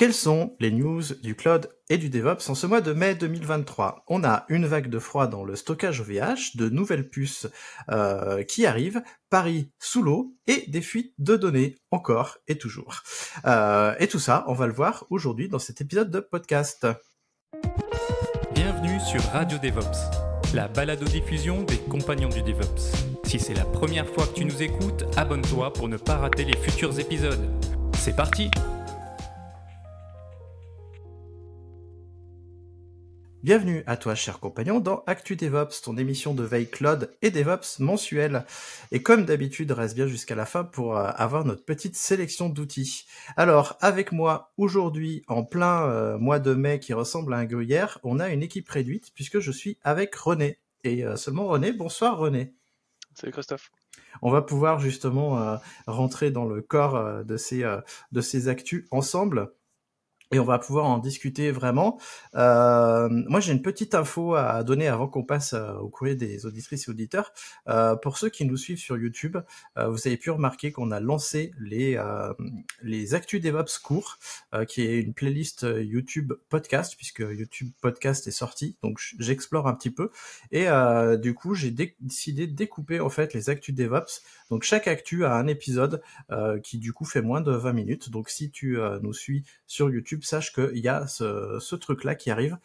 Quelles sont les news du cloud et du DevOps en ce mois de mai 2023 On a une vague de froid dans le stockage OVH, de nouvelles puces euh, qui arrivent, Paris sous l'eau et des fuites de données encore et toujours. Euh, et tout ça, on va le voir aujourd'hui dans cet épisode de podcast. Bienvenue sur Radio DevOps, la aux diffusion des compagnons du DevOps. Si c'est la première fois que tu nous écoutes, abonne-toi pour ne pas rater les futurs épisodes. C'est parti Bienvenue à toi, cher compagnon, dans Actu DevOps, ton émission de veille cloud et DevOps mensuelle. Et comme d'habitude, reste bien jusqu'à la fin pour euh, avoir notre petite sélection d'outils. Alors, avec moi aujourd'hui, en plein euh, mois de mai qui ressemble à un gruyère, on a une équipe réduite puisque je suis avec René. Et euh, seulement René, bonsoir René. Salut Christophe. On va pouvoir justement rentrer dans le corps de, ces, de ces actus ensemble et on va pouvoir en discuter vraiment. Euh, moi, j'ai une petite info à donner avant qu'on passe euh, au courrier des auditrices et auditeurs. Euh, pour ceux qui nous suivent sur YouTube, vous avez pu remarquer qu'on a lancé les les Actu DevOps courts, qui est une playlist YouTube podcast, puisque YouTube podcast est sorti, donc j'explore un petit peu. Et du coup, j'ai décidé de découper en fait les Actu DevOps. Donc chaque actu a un épisode qui du coup fait moins de 20 minutes. Donc si tu nous suis sur YouTube sache qu'il y a ce, truc-là qui arrive.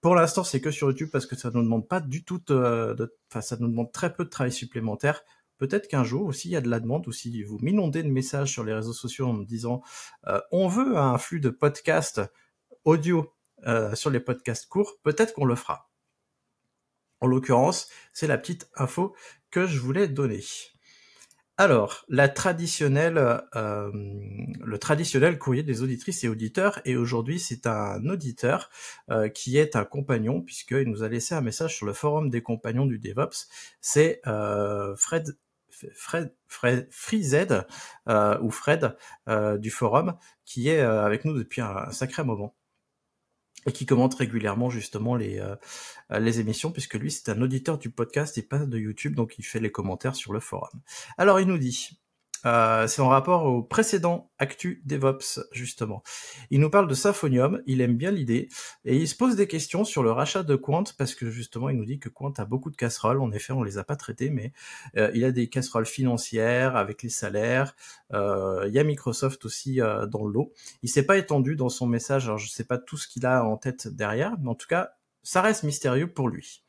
Pour l'instant, c'est que sur YouTube parce que ça ne nous demande pas du tout, de, enfin, ça nous demande très peu de travail supplémentaire. Peut-être qu'un jour aussi il y a de la demande, ou si vous m'inondez de messages sur les réseaux sociaux en me disant euh, on veut un flux de podcasts audio euh, sur les podcasts courts, peut-être qu'on le fera. En l'occurrence, c'est la petite info que je voulais donner. Alors, la traditionnelle, euh, le traditionnel courrier des auditrices et auditeurs, et aujourd'hui c'est un auditeur euh, qui est un compagnon, puisqu'il nous a laissé un message sur le forum des compagnons du DevOps, c'est euh, Fred Fred, Fred ou Fred du forum qui est avec nous depuis un sacré moment et qui commente régulièrement justement les euh, les émissions puisque lui c'est un auditeur du podcast et pas de YouTube donc il fait les commentaires sur le forum. Alors il nous dit euh, c'est en rapport au précédent Actu DevOps, justement. Il nous parle de Symphonium, il aime bien l'idée, et il se pose des questions sur le rachat de Quant, parce que justement, il nous dit que Quant a beaucoup de casseroles, en effet, on les a pas traitées, mais euh, il a des casseroles financières, avec les salaires, euh, il y a Microsoft aussi dans l'eau Il s'est pas étendu dans son message, alors je sais pas tout ce qu'il a en tête derrière, mais en tout cas, ça reste mystérieux pour lui.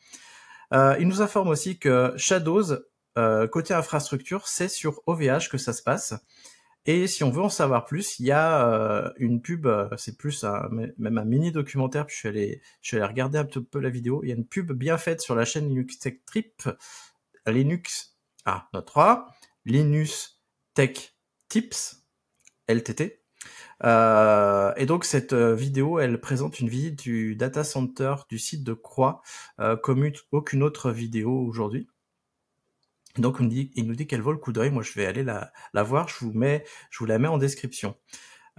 il nous informe aussi que Shadows euh, côté infrastructure, c'est sur OVH que ça se passe. Et si on veut en savoir plus, il y a euh, une pub, euh, c'est plus un, même un mini documentaire, puis je suis, allé, je suis allé regarder un peu la vidéo, il y a une pub bien faite sur la chaîne Linux Tech Trip, Linux, a ah, notre 3, Linux Tech Tips, LTT. et donc cette vidéo, elle présente une visite du data center du site de Croix, euh, comme aucune autre vidéo aujourd'hui. Donc il nous dit, il nous dit qu'elle vaut le coup d'œil. Moi, je vais aller la, voir. Je vous mets, je vous la mets en description.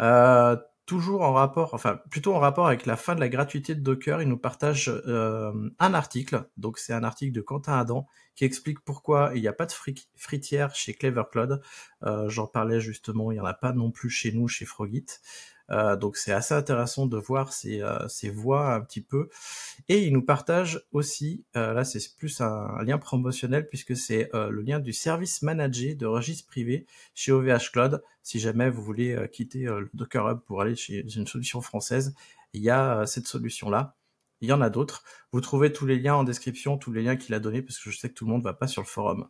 Euh, toujours en rapport, enfin plutôt en rapport avec la fin de la gratuité de Docker, il nous partage euh, un article. Donc c'est un article de Quentin Adam qui explique pourquoi il n'y a pas de fritière chez Clever Cloud. Euh, J'en parlais justement, il n'y en a pas non plus chez nous, chez Frogit. Euh, donc c'est assez intéressant de voir ces, euh, voix un petit peu. Et il nous partage aussi, euh, là c'est plus un, lien promotionnel puisque c'est le lien du service manager de registre privé chez OVH Cloud. Si jamais vous voulez quitter le Docker Hub pour aller chez une solution française, il y a cette solution-là. Il y en a d'autres. Vous trouvez tous les liens en description, tous les liens qu'il a donnés parce que je sais que tout le monde ne va pas sur le forum.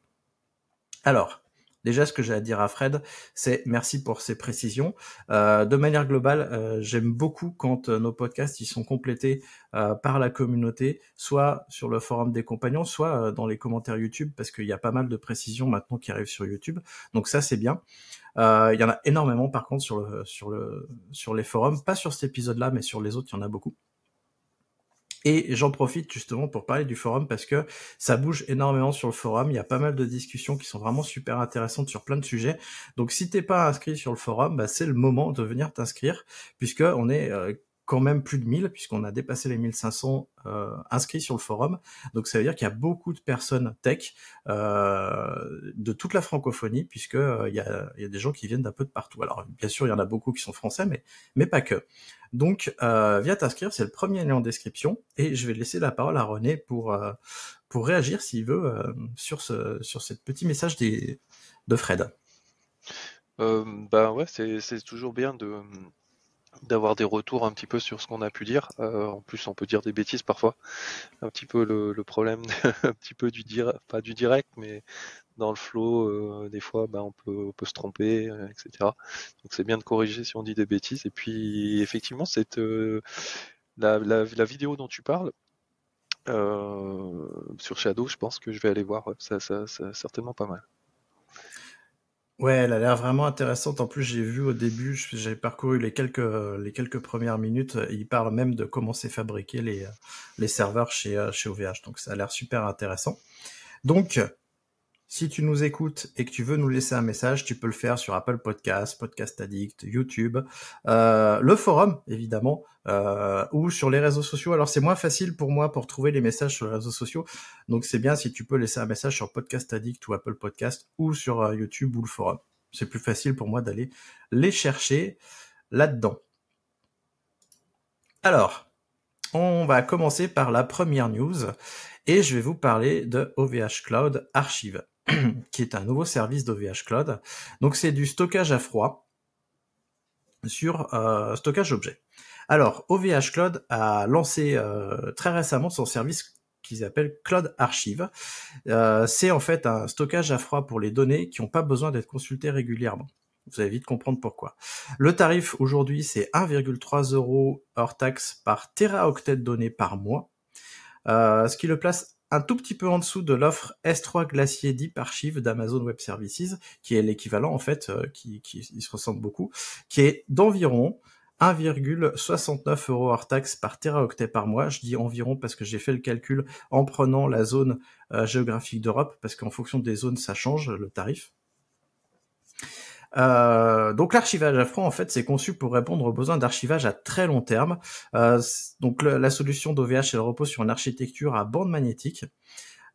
Alors, Déjà, ce que j'ai à dire à Fred, c'est merci pour ces précisions. Euh, de manière globale, euh, j'aime beaucoup quand euh, nos podcasts ils sont complétés par la communauté, soit sur le forum des compagnons, soit dans les commentaires YouTube, parce qu'il y a pas mal de précisions maintenant qui arrivent sur YouTube. Donc ça, c'est bien. Il y en a énormément, par contre, sur le sur le sur les forums, pas sur cet épisode-là, mais sur les autres, il y en a beaucoup. Et j'en profite justement pour parler du forum parce que ça bouge énormément sur le forum. Il y a pas mal de discussions qui sont vraiment super intéressantes sur plein de sujets. Donc si t'es pas inscrit sur le forum, bah, c'est le moment de venir t'inscrire puisque on est euh, quand même plus de 1000 puisqu'on a dépassé les 1500 euh, inscrits sur le forum. Donc ça veut dire qu'il y a beaucoup de personnes tech euh, de toute la francophonie, puisqu'il y, a, des gens qui viennent d'un peu de partout. Alors bien sûr, il y en a beaucoup qui sont français, mais pas que. Donc, euh, viens t'inscrire, c'est le premier lien en description. Et je vais laisser la parole à René pour, euh, pour réagir s'il veut euh, sur ce sur cette petit message des, de Fred. ben bah ouais, c'est toujours bien de d'avoir des retours un petit peu sur ce qu'on a pu dire. en plus, on peut dire des bêtises parfois. Un petit peu le, le problème, un petit peu du direct, pas du direct, mais dans le flow, euh, des fois, bah, on, peut, se tromper, euh, etc. Donc c'est bien de corriger si on dit des bêtises. Et puis effectivement, cette, euh, la, vidéo dont tu parles, sur Shadow, je pense que je vais aller voir. Ça, ça, certainement pas mal. Ouais, elle a l'air vraiment intéressante. En plus, j'ai vu au début, j'ai parcouru les quelques, les quelques premières minutes. Il parle même de comment c'est fabriqué les, les serveurs chez, chez OVH. Donc, ça a l'air super intéressant. Donc, si tu nous écoutes et que tu veux nous laisser un message, tu peux le faire sur Apple Podcasts, Podcast Addict, YouTube, euh, le forum évidemment, euh, ou sur les réseaux sociaux. Alors c'est moins facile pour moi pour trouver les messages sur les réseaux sociaux, donc c'est bien si tu peux laisser un message sur Podcast Addict ou Apple Podcast ou sur euh, YouTube ou le forum. C'est plus facile pour moi d'aller les chercher là-dedans. Alors, on va commencer par la première news et je vais vous parler de OVH Cloud Archive. qui est un nouveau service d'OVH Cloud. Donc c'est du stockage à froid sur euh, stockage objet. Alors OVH Cloud a lancé euh, très récemment son service qu'ils appellent Cloud Archive. Euh, c'est en fait un stockage à froid pour les données qui n'ont pas besoin d'être consultées régulièrement. Vous allez vite comprendre pourquoi. Le tarif aujourd'hui, c'est 1,3 euros hors taxe par teraoctet de données par mois, ce qui le place un tout petit peu en dessous de l'offre S3 Glacier Deep Archive d'Amazon Web Services, qui est l'équivalent en fait, euh, qui, se ressemble beaucoup, qui est d'environ 1,69 euros hors taxe par teraoctet par mois. Je dis environ parce que j'ai fait le calcul en prenant la zone euh, géographique d'Europe, parce qu'en fonction des zones, ça change le tarif. Euh, donc l'archivage à froid, en fait, c'est conçu pour répondre aux besoins d'archivage à très long terme. Euh, donc la solution d'OVH, elle repose sur une architecture à bande magnétique.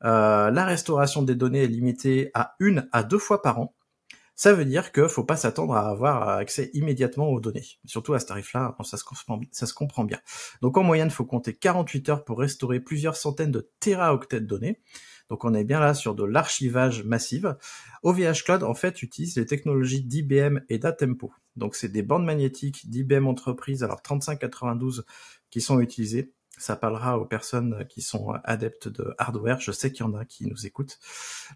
Euh, la restauration des données est limitée à une à deux fois par an. Ça veut dire que faut pas s'attendre à avoir accès immédiatement aux données. Surtout à ce tarif-là, ça, se comprend bien. Donc en moyenne, il faut compter 48 heures pour restaurer plusieurs centaines de teraoctets de données. Donc on est bien là sur de l'archivage massif. OVH Cloud en fait utilise les technologies d'IBM et d'Atempo. Donc c'est des bandes magnétiques d'IBM Entreprise, alors 3592 qui sont utilisées. Ça parlera aux personnes qui sont adeptes de hardware. Je sais qu'il y en a qui nous écoutent.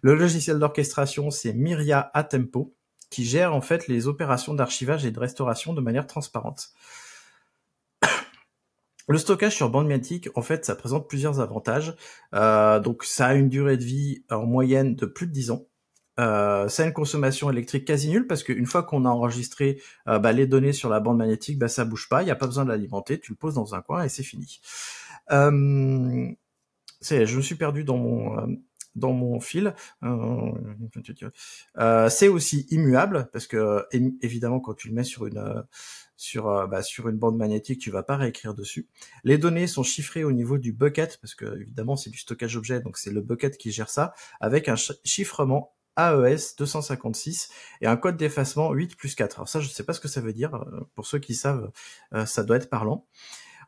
Le logiciel d'orchestration, c'est Myria Atempo, qui gère en fait les opérations d'archivage et de restauration de manière transparente. Le stockage sur bande magnétique, en fait, ça présente plusieurs avantages. Euh, donc, ça a une durée de vie en moyenne de plus de 10 ans. Euh, ça a une consommation électrique quasi nulle parce qu'une fois qu'on a enregistré euh, bah, les données sur la bande magnétique, bah, ça bouge pas, il n'y a pas besoin de l'alimenter, tu le poses dans un coin et c'est fini. Euh, je me suis perdu dans mon euh, dans mon fil. c'est aussi immuable parce que évidemment quand tu le mets sur une sur, euh, bah, sur une bande magnétique, tu vas pas réécrire dessus. Les données sont chiffrées au niveau du bucket, parce que évidemment c'est du stockage objet, donc c'est le bucket qui gère ça, avec un chiffrement AES e 256 et un code d'effacement 8 plus 4. Alors ça, je ne sais pas ce que ça veut dire. Euh, pour ceux qui savent, euh, ça doit être parlant.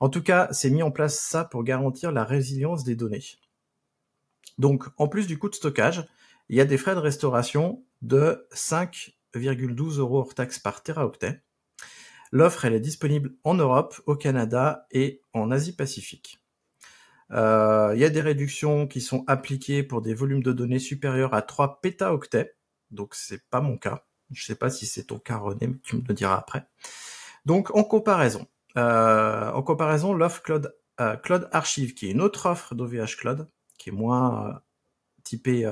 En tout cas, c'est mis en place ça pour garantir la résilience des données. Donc, en plus du coût de stockage, il y a des frais de restauration de 5,12 euros hors taxes par teraoctet. L'offre, elle est disponible en Europe, au Canada et en Asie-Pacifique. Euh, il y a des réductions qui sont appliquées pour des volumes de données supérieurs à 3 pétaoctets. Donc c'est pas mon cas. Je sais pas si c'est ton cas René, mais tu me le diras après. Donc en comparaison, euh, en comparaison, l'offre Cloud, euh, Cloud Archive, qui est une autre offre d'OVH Cloud, qui est moins typée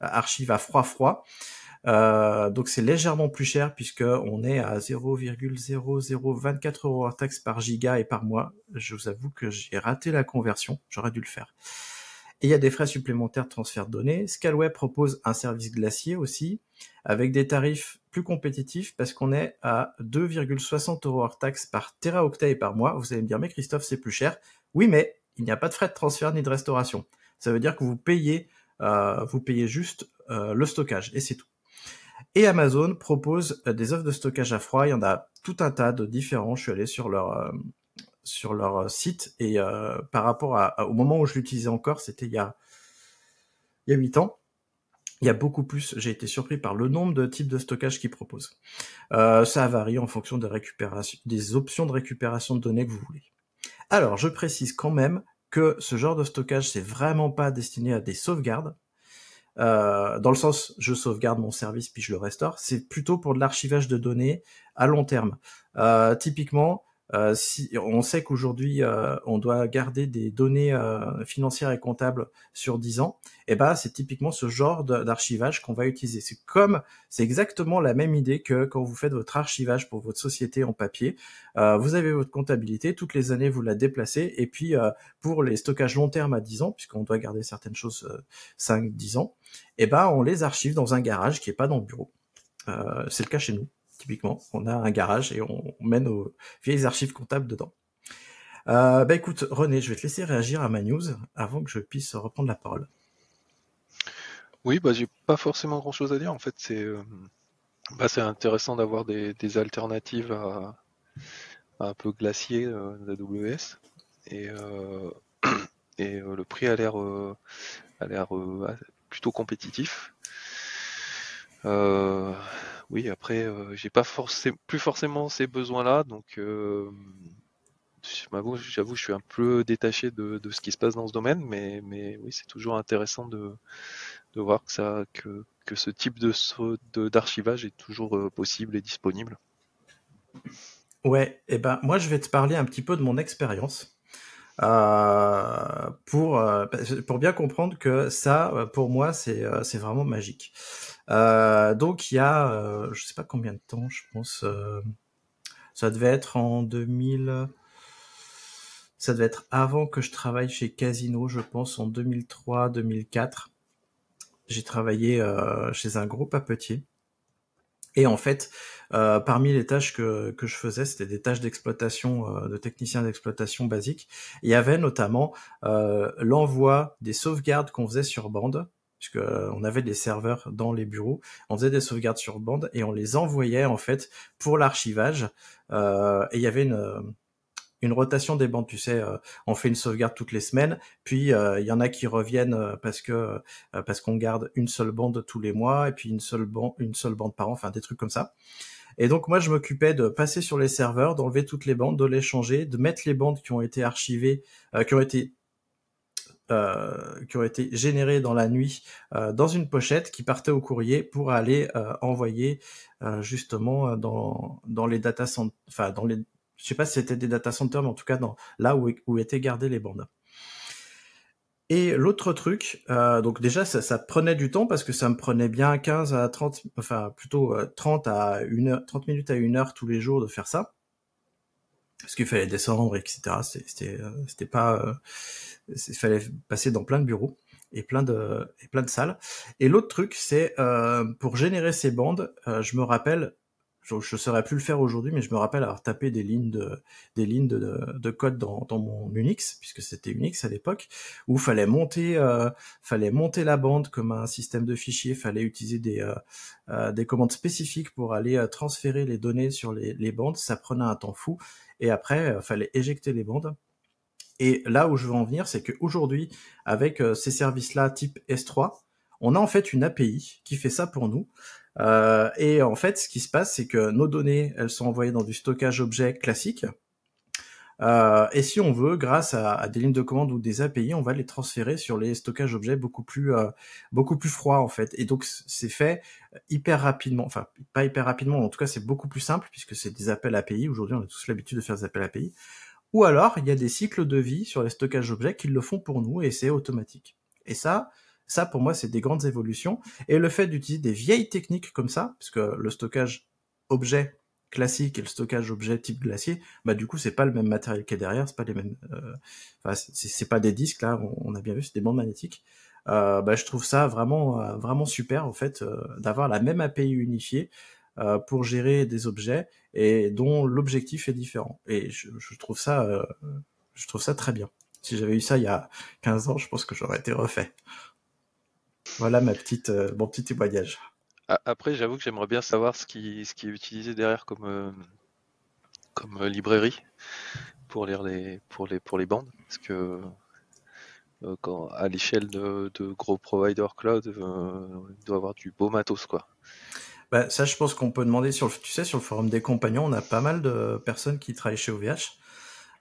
archive à froid froid, euh, donc c'est légèrement plus cher puisque on est à 0,0024 euros hors taxe par giga et par mois. Je vous avoue que j'ai raté la conversion, j'aurais dû le faire. Et il y a des frais supplémentaires de transfert de données. Scalway propose un service glacier aussi avec des tarifs plus compétitifs parce qu'on est à 2,60 euros hors taxe par teraoctet et par mois. Vous allez me dire mais Christophe c'est plus cher. Oui mais il n'y a pas de frais de transfert ni de restauration. Ça veut dire que vous payez, euh, vous payez juste euh, le stockage et c'est tout. Et Amazon propose euh, des offres de stockage à froid. Il y en a tout un tas de différents. Je suis allé sur leur euh, sur leur euh, site et par rapport au moment où je l'utilisais encore, c'était il y a il y a 8 ans. Il y a beaucoup plus. J'ai été surpris par le nombre de types de stockage qu'ils proposent. ça varie en fonction des récupérations, des options de récupération de données que vous voulez. Alors, je précise quand même que ce genre de stockage, c'est vraiment pas destiné à des sauvegardes. Euh, dans le sens je sauvegarde mon service puis je le restaure, c'est plutôt pour de l'archivage de données à long terme. Euh, typiquement, euh, si on sait qu'aujourd'hui euh, on doit garder des données euh, financières et comptables sur 10 ans, et eh ben c'est typiquement ce genre d'archivage qu'on va utiliser. C'est comme c'est exactement la même idée que quand vous faites votre archivage pour votre société en papier, vous avez votre comptabilité, toutes les années vous la déplacez et puis pour les stockages long terme à 10 ans puisqu'on doit garder certaines choses 5 10 ans, et eh ben on les archive dans un garage qui est pas dans le bureau. c'est le cas chez nous. Typiquement, on a un garage et on, mène aux vieilles archives comptables dedans. Euh, bah, écoute, René, je vais te laisser réagir à ma news avant que je puisse reprendre la parole. Oui, bah j'ai pas forcément grand chose à dire. En fait, c'est euh, bah, intéressant d'avoir des, alternatives à, un peu glacier euh, d'AWS. Et, euh, et le prix a l'air a l'air plutôt compétitif. Euh, oui, après, euh, j'ai pas forcément, plus forcément ces besoins-là, donc euh, j'avoue j'avoue, je suis un peu détaché de, ce qui se passe dans ce domaine, mais, oui, c'est toujours intéressant de, voir que, que, ce type de d'archivage est toujours euh, possible et disponible. Ouais, et eh ben moi je vais te parler un petit peu de mon expérience. pour bien comprendre que ça, pour moi, c'est vraiment magique. Euh, donc il y a, euh, je sais pas combien de temps, je pense, euh, ça devait être en 2000 ça devait être avant que je travaille chez Casino, je pense en 2003-2004. J'ai travaillé chez un groupe à petit. Et en fait, parmi les tâches que, que je faisais, c'était des tâches d'exploitation, de technicien d'exploitation basique. Il y avait notamment l'envoi des sauvegardes qu'on faisait sur bande puisque euh, on avait des serveurs dans les bureaux, on faisait des sauvegardes sur bande et on les envoyait en fait pour l'archivage. Euh, et il y avait euh, une rotation des bandes, tu sais, on fait une sauvegarde toutes les semaines, puis il y en a qui reviennent parce que parce qu'on garde une seule bande tous les mois et puis une seule bande une seule bande par an, enfin des trucs comme ça. Et donc moi je m'occupais de passer sur les serveurs, d'enlever toutes les bandes, de les changer, de mettre les bandes qui ont été archivées, qui ont été euh, qui ont été générés dans la nuit euh, dans une pochette qui partait au courrier pour aller euh, envoyer justement dans, dans les data centers, enfin dans les, je sais pas si c'était des data centers, mais en tout cas dans là où, où étaient gardées les bandes. Et l'autre truc, donc déjà ça, prenait du temps parce que ça me prenait bien 15 à 30, enfin plutôt 30 à une heure, 30 minutes à une heure tous les jours de faire ça parce qu'il fallait descendre, etc. C'était, c'était euh, pas, il euh, fallait passer dans plein de bureaux et plein de, et plein de salles. Et l'autre truc, c'est euh, pour générer ces bandes, euh, je me rappelle, je ne saurais plus le faire aujourd'hui, mais je me rappelle avoir tapé des lignes de, des lignes de, de, code dans, dans, mon Unix, puisque c'était Unix à l'époque, où fallait monter, fallait monter la bande comme un système de fichiers, fallait utiliser des, des commandes spécifiques pour aller transférer les données sur les, les bandes. Ça prenait un temps fou et après, euh, fallait éjecter les bandes. Et là où je veux en venir, c'est qu'aujourd'hui, avec euh, ces services-là type S3, on a en fait une API qui fait ça pour nous. Euh, et en fait, ce qui se passe, c'est que nos données, elles sont envoyées dans du stockage objet classique, euh, et si on veut, grâce à, des lignes de commande ou des API, on va les transférer sur les stockages objets beaucoup plus euh, beaucoup plus froids en fait. Et donc c'est fait euh, hyper rapidement, enfin pas hyper rapidement, en tout cas c'est beaucoup plus simple puisque c'est des appels API. Aujourd'hui, on a tous l'habitude de faire des appels API. Ou alors il y a des cycles de vie sur les stockages objets qui le font pour nous et c'est automatique. Et ça, ça pour moi c'est des grandes évolutions. Et le fait d'utiliser des vieilles techniques comme ça, puisque le stockage objet classique et le stockage objet type glacier, bah du coup c'est pas le même matériel qui est derrière, c'est pas les mêmes, euh, enfin c'est pas des disques là, on, a bien vu, c'est des bandes magnétiques. Euh, bah, je trouve ça vraiment euh, vraiment super en fait euh, d'avoir la même API unifiée pour gérer des objets et dont l'objectif est différent. Et je, je trouve ça je trouve ça très bien. Si j'avais eu ça il y a 15 ans, je pense que j'aurais été refait. Voilà ma petite mon petit témoignage. Après, j'avoue que j'aimerais bien savoir ce qui, ce qui est utilisé derrière comme, euh, euh, librairie pour lire les, pour les, pour les bandes. Parce que euh, quand, à l'échelle de, gros provider cloud, il doit avoir du beau matos. quoi. Bah, ça, je pense qu'on peut demander sur le, tu sais, sur le forum des compagnons, on a pas mal de personnes qui travaillent chez OVH.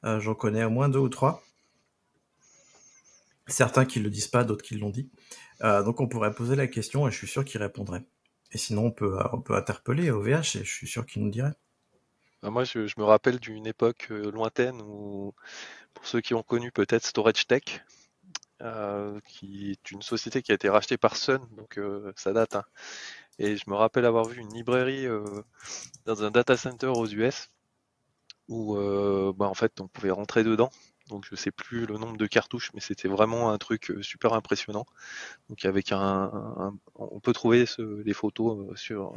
J'en connais au moins deux ou trois. Certains qui ne le disent pas, d'autres qui l'ont dit. donc on pourrait poser la question et je suis sûr qu'ils répondraient. Et sinon, on peut, on peut interpeller OVH et je suis sûr qu'ils nous dirait. Bah, moi, je, me rappelle d'une époque euh, lointaine où, pour ceux qui ont connu peut-être Storage Tech, euh, qui est une société qui a été rachetée par Sun, donc euh, ça date. Hein. Et je me rappelle avoir vu une librairie dans un data center aux US où bah, en fait on pouvait rentrer dedans donc je sais plus le nombre de cartouches, mais c'était vraiment un truc euh, super impressionnant. Donc avec un, on peut trouver ce, photos euh, sur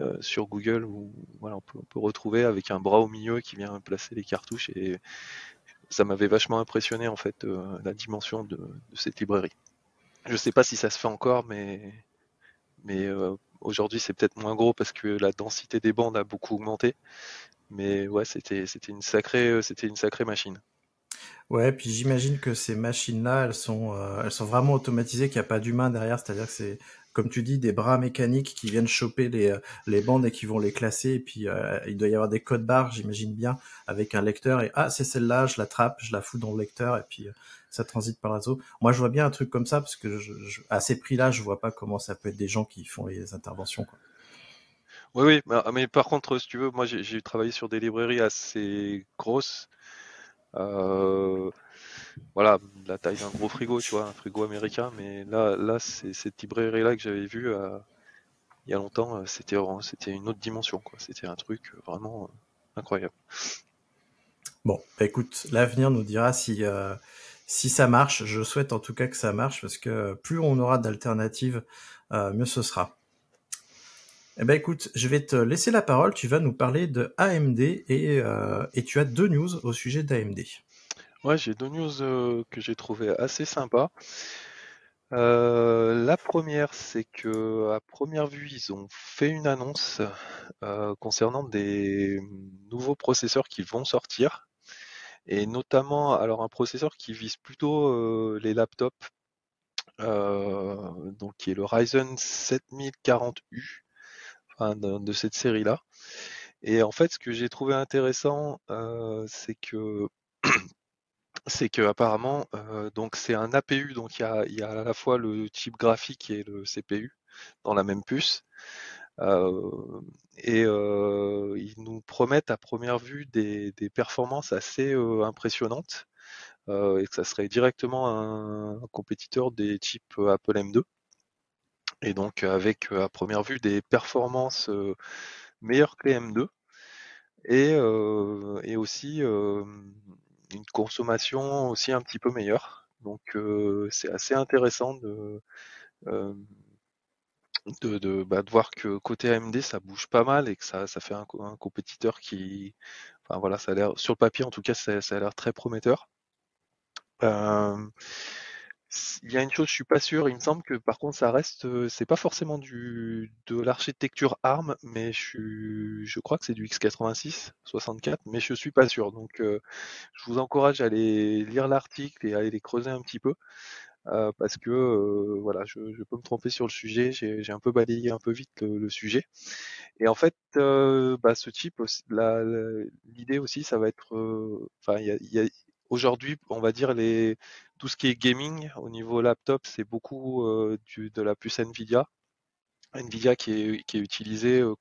euh, sur Google où voilà on peut, retrouver avec un bras au milieu qui vient placer les cartouches et ça m'avait vachement impressionné en fait la dimension de, cette librairie. Je sais pas si ça se fait encore, mais mais aujourd'hui c'est peut-être moins gros parce que la densité des bandes a beaucoup augmenté mais ouais c'était c'était une sacrée c'était une sacrée machine Ouais, puis j'imagine que ces machines-là, elles sont, euh, elles sont vraiment automatisées, qu'il n'y a pas d'humain derrière, c'est-à-dire que c'est, comme tu dis, des bras mécaniques qui viennent choper les, euh, les bandes et qui vont les classer, et puis euh, il doit y avoir des codes barres, j'imagine bien, avec un lecteur, et ah, c'est celle-là, je l'attrape, je la fous dans le lecteur, et puis ça transite par la réseau. Moi, je vois bien un truc comme ça, parce que je, à ces prix-là, je vois pas comment ça peut être des gens qui font les interventions. Oui, oui, mais par contre, si tu veux, moi j'ai travaillé sur des librairies assez grosses euh, voilà, la taille d'un gros frigo, tu vois, un frigo américain. Mais là, là, cette librairie là que j'avais vue euh, il y a longtemps, euh, c'était c'était une autre dimension, quoi. C'était un truc vraiment incroyable. Bon, bah, écoute, l'avenir nous dira si si ça marche. Je souhaite en tout cas que ça marche parce que plus on aura d'alternatives, mieux ce sera. Eh ben, écoute, je vais te laisser la parole. Tu vas nous parler de AMD euh, et, tu as deux news au sujet d'AMD. Ouais, j'ai deux news euh, que j'ai trouvé assez sympas. Euh, la première, c'est que à première vue, ils ont fait une annonce concernant des nouveaux processeurs qui vont sortir, et notamment alors un processeur qui vise plutôt les laptops, donc qui est le Ryzen 7040U de, cette série-là. Et en fait, ce que j'ai trouvé intéressant, euh, c'est que c'est que apparemment, euh, donc c'est un APU, donc il y a, y a, à la fois le type graphique et le CPU dans la même puce. Euh, et ils nous promettent à première vue des, performances assez impressionnantes et que ça serait directement un, compétiteur des types Apple M2. Et donc euh, avec euh, à première vue des performances euh, meilleures que les M2 et, et aussi une consommation aussi un petit peu meilleure. Donc c'est assez intéressant de, de, bah, de, voir que côté AMD ça bouge pas mal et que ça, ça fait un, un compétiteur qui enfin voilà ça a l'air sur le papier en tout cas ça, a l'air très prometteur euh, il y a une chose, je suis pas sûr. Il me semble que par contre, ça reste, euh, c'est pas forcément du de l'architecture ARM, mais je suis, je crois que c'est du x86 64, mais je suis pas sûr. Donc, euh, je vous encourage à aller lire l'article et à aller les creuser un petit peu. Euh, parce que voilà, je, peux me tromper sur le sujet, j'ai un peu balayé un peu vite le, sujet. Et en fait, bah, ce type, l'idée aussi, ça va être, enfin, il aujourd'hui, on va dire les tout ce qui est gaming au niveau laptop, c'est beaucoup euh, du, de la puce Nvidia. Nvidia qui est, qui est utilisée. Euh,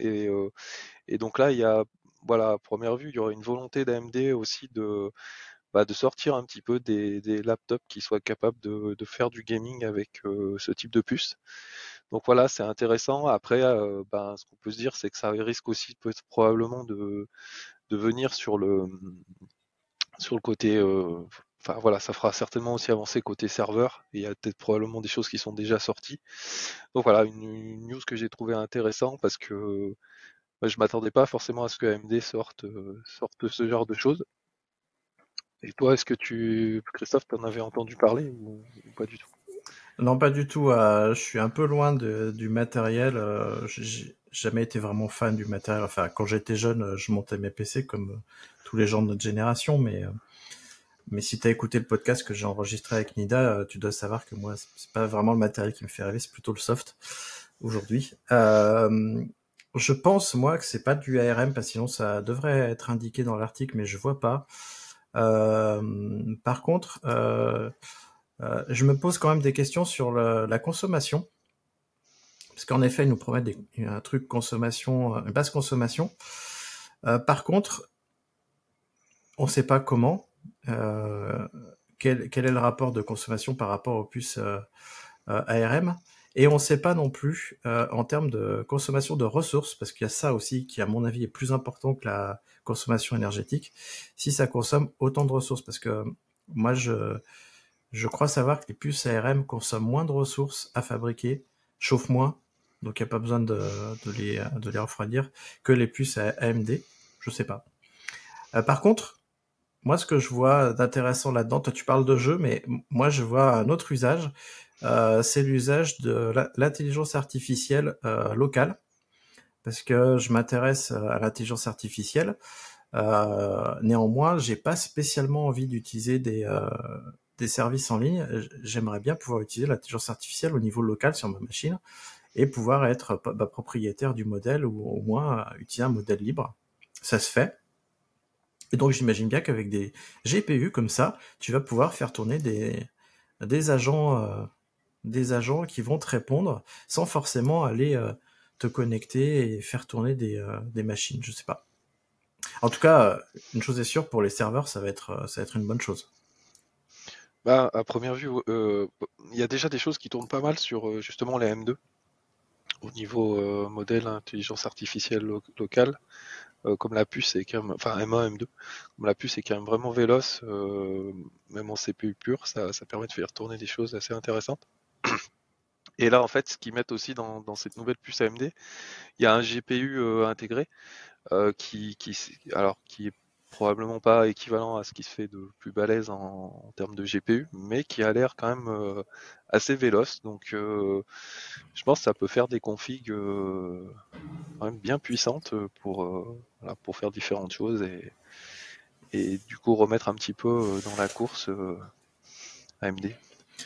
euh, et, donc là, il y a, voilà, à première vue, il y aurait une volonté d'AMD aussi de, bah, de sortir un petit peu des, laptops qui soient capables de, faire du gaming avec ce type de puce. Donc voilà, c'est intéressant. Après, ben, ce qu'on peut se dire, c'est que ça risque aussi peut probablement de, de venir sur le sur le côté voilà, ça fera certainement aussi avancer côté serveur. Il y a peut-être probablement des choses qui sont déjà sorties. Donc voilà, une, news que j'ai trouvé intéressante parce que bah, je m'attendais pas forcément à ce que AMD sorte, euh, sorte ce genre de choses. Et toi, est-ce que tu, Christophe, t'en avais entendu parler ou, pas du tout Non, pas du tout. Euh, je suis un peu loin du matériel. Euh, j'ai jamais été vraiment fan du matériel. Enfin, quand j'étais jeune, je montais mes PC comme tous les gens de notre génération, mais mais si tu as écouté le podcast que j'ai enregistré avec Nida, euh, tu dois savoir que moi, c'est pas vraiment le matériel qui me fait rêver, c'est plutôt le soft aujourd'hui. Euh, je pense moi que c'est pas du ARM parce que sinon ça devrait être indiqué dans l'article, mais je vois pas. Euh, par contre, je me pose quand même des questions sur la consommation, parce qu'en effet, ils nous promettent un truc consommation, une basse consommation. par contre, on ne sait pas comment. Euh, quel, quel, est le rapport de consommation par rapport aux puces euh, euh, ARM. Et on ne sait pas non plus en termes de consommation de ressources, parce qu'il y a ça aussi qui, à mon avis, est plus important que la consommation énergétique, si ça consomme autant de ressources. Parce que moi, je, je crois savoir que les puces ARM consomment moins de ressources à fabriquer, chauffent moins, donc il n'y a pas besoin de, de, les, de les refroidir, que les puces AMD. Je ne sais pas. par contre, moi, ce que je vois d'intéressant là-dedans, toi tu parles de jeu, mais moi je vois un autre usage. Euh, c'est l'usage de l'intelligence artificielle euh, locale, parce que je m'intéresse euh, à l'intelligence artificielle. Euh, néanmoins, j'ai pas spécialement envie d'utiliser des, services en ligne. J'aimerais bien pouvoir utiliser l'intelligence artificielle au niveau local sur ma machine et pouvoir être bah, propriétaire du modèle ou au moins utiliser un modèle libre. Ça se fait. Et donc j'imagine bien qu'avec des GPU comme ça, tu vas pouvoir faire tourner des, agents, euh, des agents qui vont te répondre sans forcément aller euh, te connecter et faire tourner des, euh, machines, je ne sais pas. En tout cas, une chose est sûre, pour les serveurs, ça va être, ça être une bonne chose. Bah, à première vue, il y a déjà des choses qui tournent pas mal sur justement les M2 au niveau modèle intelligence artificielle locale. Euh, comme la puce est quand même, enfin M1, M2, comme la puce est quand même vraiment véloce, euh, même en CPU pur, ça, permet de faire tourner des choses assez intéressantes. Et là, en fait, ce qu'ils mettent aussi dans, cette nouvelle puce AMD, il y a un GPU euh, intégré qui, qui, alors, qui est probablement pas équivalent à ce qui se fait de plus balèze en, termes de GPU, mais qui a l'air quand même assez véloce. Donc je pense que ça peut faire des configs quand même bien puissantes pour, pour faire différentes choses et, du coup remettre un petit peu euh, dans la course AMD. Euh,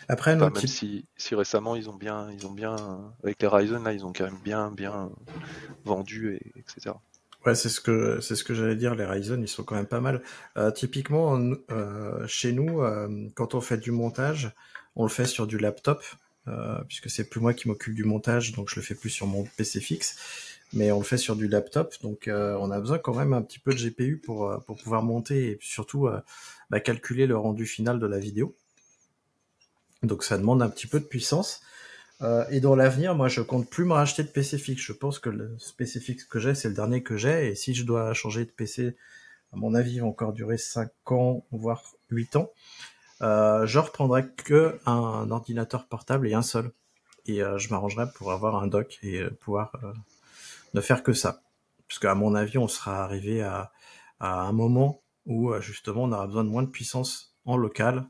Après, même si, récemment ils ont bien, ils ont bien avec les Ryzen là, ils ont quand même bien, bien vendu et etc. Ouais, c'est ce que c'est ce que j'allais dire. Les Ryzen, ils sont quand même pas mal. Euh, typiquement, chez nous, quand on fait du montage, on le fait sur du laptop, puisque c'est plus moi qui m'occupe du montage, donc je le fais plus sur mon PC fixe mais on le fait sur du laptop, donc euh, on a besoin quand même un petit peu de GPU pour, euh, pour pouvoir monter et surtout euh, bah, calculer le rendu final de la vidéo. Donc ça demande un petit peu de puissance. et dans l'avenir, moi, je compte plus me racheter de PC fixe. Je pense que le PC fixe que j'ai, c'est le dernier que j'ai. Et si je dois changer de PC, à mon avis, il va encore durer 5 ans, voire 8 ans. je reprendrai que un ordinateur portable et un seul. Et je m'arrangerai pour avoir un dock et pouvoir ne faire que ça. Parce qu'à mon avis, on sera arrivé à, un moment où euh, justement on aura besoin de moins de puissance en local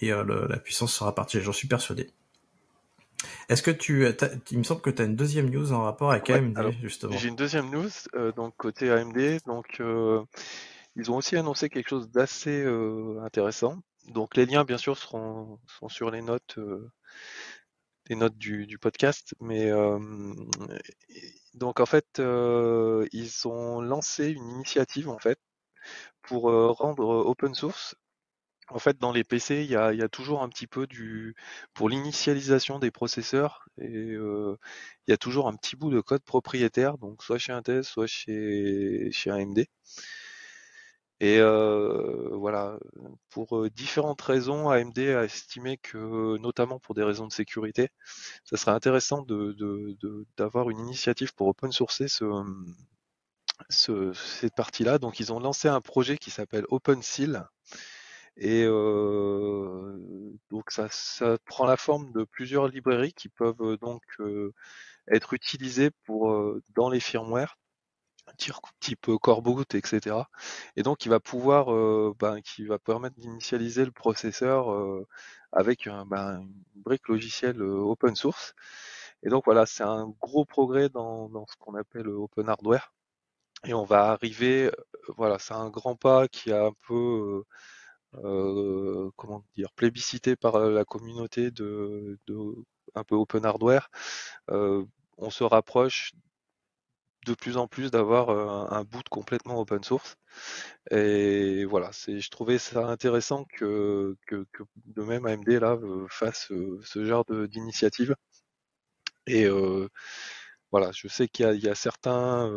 et euh, la puissance sera partagée, j'en suis persuadé. Est-ce que tu. Euh, il me semble que tu as une deuxième news en rapport avec AMD, justement. J'ai une deuxième news, donc côté AMD. Donc, ils ont aussi annoncé quelque chose d'assez intéressant. Donc, les liens, bien sûr, seront, sont sur les notes des notes du, podcast. Mais euh, donc en fait, euh, ils ont lancé une initiative en fait pour euh, rendre open source. En fait, dans les PC, il y a, y a, toujours un petit peu du pour l'initialisation des processeurs et il y a toujours un petit bout de code propriétaire, donc soit chez Intel, soit chez chez AMD. Et voilà, pour différentes raisons, AMD a estimé que, notamment pour des raisons de sécurité, ça serait intéressant d'avoir une initiative pour open sourcer ce, ce, cette partie-là. Donc ils ont lancé un projet qui s'appelle OpenSeal. Et donc ça, ça, prend la forme de plusieurs librairies qui peuvent donc être utilisées pour dans les firmwares un tir type corbeau, etc. Et donc, il va pouvoir, euh, ben, qui va permettre d'initialiser le processeur euh, avec un, ben, une brique logicielle euh, open source. Et donc, voilà, c'est un gros progrès dans, dans ce qu'on appelle open hardware. Et on va arriver, voilà, c'est un grand pas qui a un peu, comment dire, plébiscité par la communauté de, de un peu open hardware. on se rapproche de plus en plus d'avoir euh, un, boot complètement open source. Et voilà, c'est, je trouvais ça intéressant que, de même AMD là euh, fasse euh, ce genre d'initiative. Et voilà, je sais qu'il y a, certains,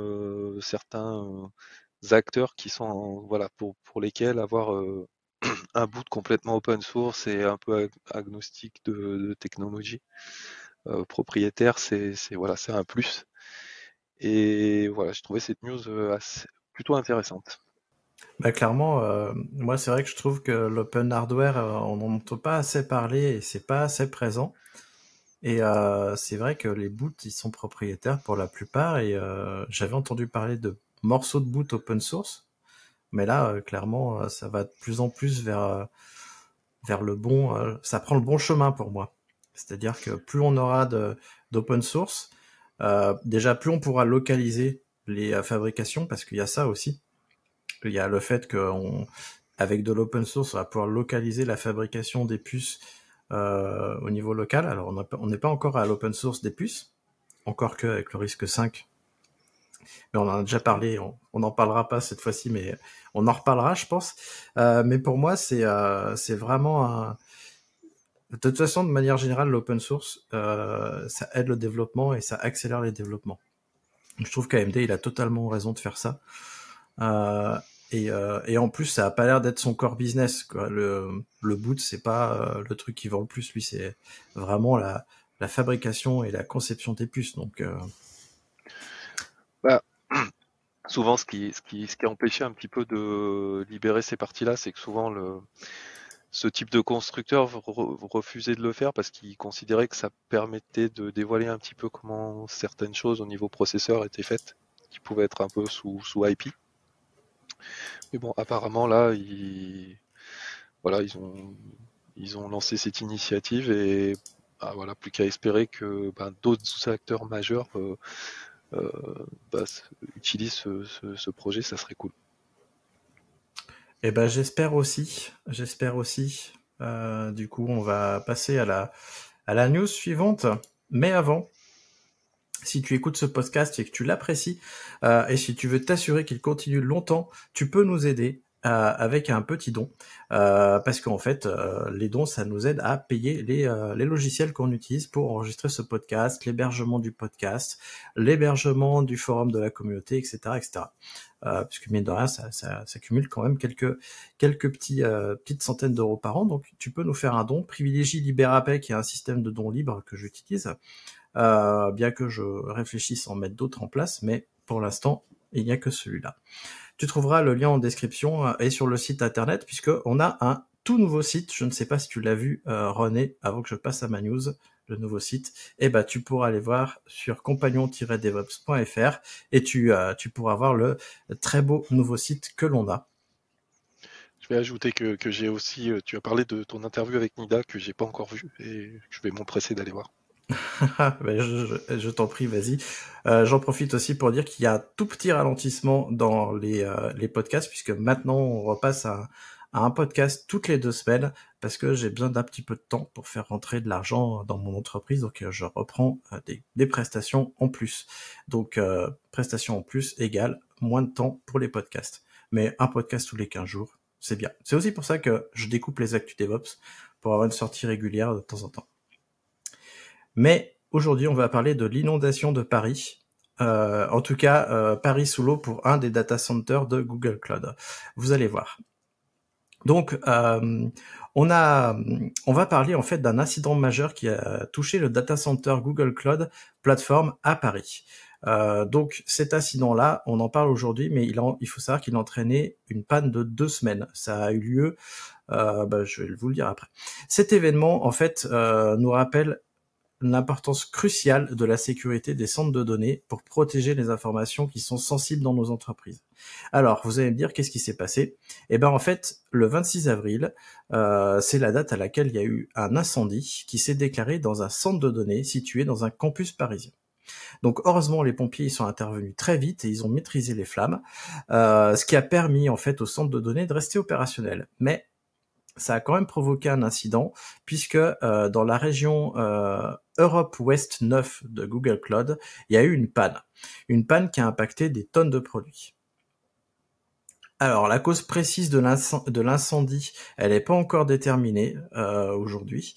certains acteurs qui sont voilà pour, pour lesquels avoir un boot complètement open source et un peu agnostique de, de technologie propriétaire, c'est, c'est voilà, c'est un plus. Et voilà, j'ai trouvé cette news euh, assez, plutôt intéressante. Bah clairement, euh, moi c'est vrai que je trouve que l'open hardware, euh, on n'en entend pas assez parler et c'est pas assez présent. Et euh, c'est vrai que les boots, ils sont propriétaires pour la plupart. Et j'avais entendu parler de morceaux de boot open source, mais là clairement, ça va de plus en plus vers vers le bon, ça prend le bon chemin pour moi. C'est-à-dire que plus on aura d'open source, euh, déjà, plus on pourra localiser les euh, fabrications, parce qu'il y a ça aussi. Il y a le fait qu'on, avec de l'open source, on va pouvoir localiser la fabrication des puces euh, au niveau local. Alors, on n'est pas encore à l'open source des puces, encore que avec le risque 5. Mais on en a déjà parlé, on n'en parlera pas cette fois-ci, mais on en reparlera, je pense. Euh, mais pour moi, c'est euh, vraiment un, de toute façon, de manière générale, l'open source, euh, ça aide le développement et ça accélère les développements. Je trouve qu'AMD, il a totalement raison de faire ça. Euh, et, euh, et, en plus, ça a pas l'air d'être son core business. Quoi. Le, le boot, c'est pas euh, le truc qui vend le plus. Lui, c'est vraiment la, la, fabrication et la conception des puces. Donc, bah, souvent, ce qui, ce, qui, ce qui a empêché un petit peu de libérer ces parties-là, c'est que souvent le ce type de constructeur refusait de le faire parce qu'il considérait que ça permettait de dévoiler un petit peu comment certaines choses au niveau processeur étaient faites, qui pouvaient être un peu sous, sous IP. Mais bon, apparemment là, ils, voilà, ils ont, ils ont lancé cette initiative et bah, voilà, plus qu'à espérer que bah, d'autres acteurs majeurs euh, euh, bah, utilisent ce projet, ça serait cool. Eh ben, j'espère aussi. J'espère aussi. Euh, du coup, on va passer à la, à la news suivante. Mais avant, si tu écoutes ce podcast et que tu l'apprécies, euh, et si tu veux t'assurer qu'il continue longtemps, tu peux nous aider euh, avec un petit don, euh, parce qu'en fait, euh, les dons, ça nous aide à payer les, logiciels qu'on utilise pour enregistrer ce podcast, l'hébergement du podcast, l'hébergement du forum de la communauté, etc., etc. puisque mine de rien, ça, ça, cumule quand même quelques quelques petits petites centaines d'euros par an. Donc, tu peux nous faire un don. Privilégie Liberapay, qui est un système de dons libre que j'utilise, bien que je réfléchisse à en mettre d'autres en place, mais pour l'instant, il n'y a que celui-là. Tu trouveras le lien en description euh, et sur le site internet, puisque on a un tout nouveau site. Je ne sais pas si tu l'as vu, euh, René, avant que je passe à ma news, le nouveau site. Et eh ben, tu pourras aller voir sur compagnon-devops.fr et euh, tu, pourras voir le très beau nouveau site que l'on a. Je vais ajouter que, que j'ai aussi, tu as parlé de ton interview avec Nida que j'ai pas encore vue et je vais m'empresser d'aller voir. Ben, je, je, t'en prie, vas-y. Euh, j'en profite aussi pour dire qu'il y a un tout petit ralentissement dans les, euh, les podcasts, puisque maintenant on repasse à, un podcast toutes les deux semaines, parce que j'ai besoin d'un petit peu de temps pour faire rentrer de l'argent dans mon entreprise, donc euh, je reprends des, prestations en plus. Donc prestations en plus égale moins de temps pour les podcasts. Mais un podcast tous les 15 jours, c'est bien. C'est aussi pour ça que je découpe les actus DevOps, pour avoir une sortie régulière de temps en temps. Mais aujourd'hui, on va parler de l'inondation de Paris. Euh, en tout cas, euh, Paris sous l'eau pour un des data centers de Google Cloud. Vous allez voir. Donc, euh, on, a, on va parler en fait d'un incident majeur qui a touché le data center Google Cloud Platform à Paris. donc cet incident-là, on en parle aujourd'hui, mais il, il, faut savoir qu'il entraînait une panne de deux semaines. Ça a eu lieu, bah, je vais vous le dire après. Cet événement, en fait, nous rappelle l'importance cruciale de la sécurité des centres de données pour protéger les informations qui sont sensibles dans nos entreprises. Alors, vous allez me dire, qu'est-ce qui s'est passé Eh bien, en fait, le 26 avril, euh, c'est la date à laquelle il y a eu un incendie qui s'est déclaré dans un centre de données situé dans un campus parisien. Donc heureusement, les pompiers sont intervenus très vite et ils ont maîtrisé les flammes, euh, ce qui a permis en fait au centre de données de rester opérationnel. Mais ça a quand même provoqué un incident, puisque euh, dans la région euh, Europe ouest 9 de Google Cloud, il y a eu une panne. Une panne qui a impacté des tonnes de produits. Alors, la cause précise de l'incendie, elle n'est pas encore déterminée euh, aujourd'hui,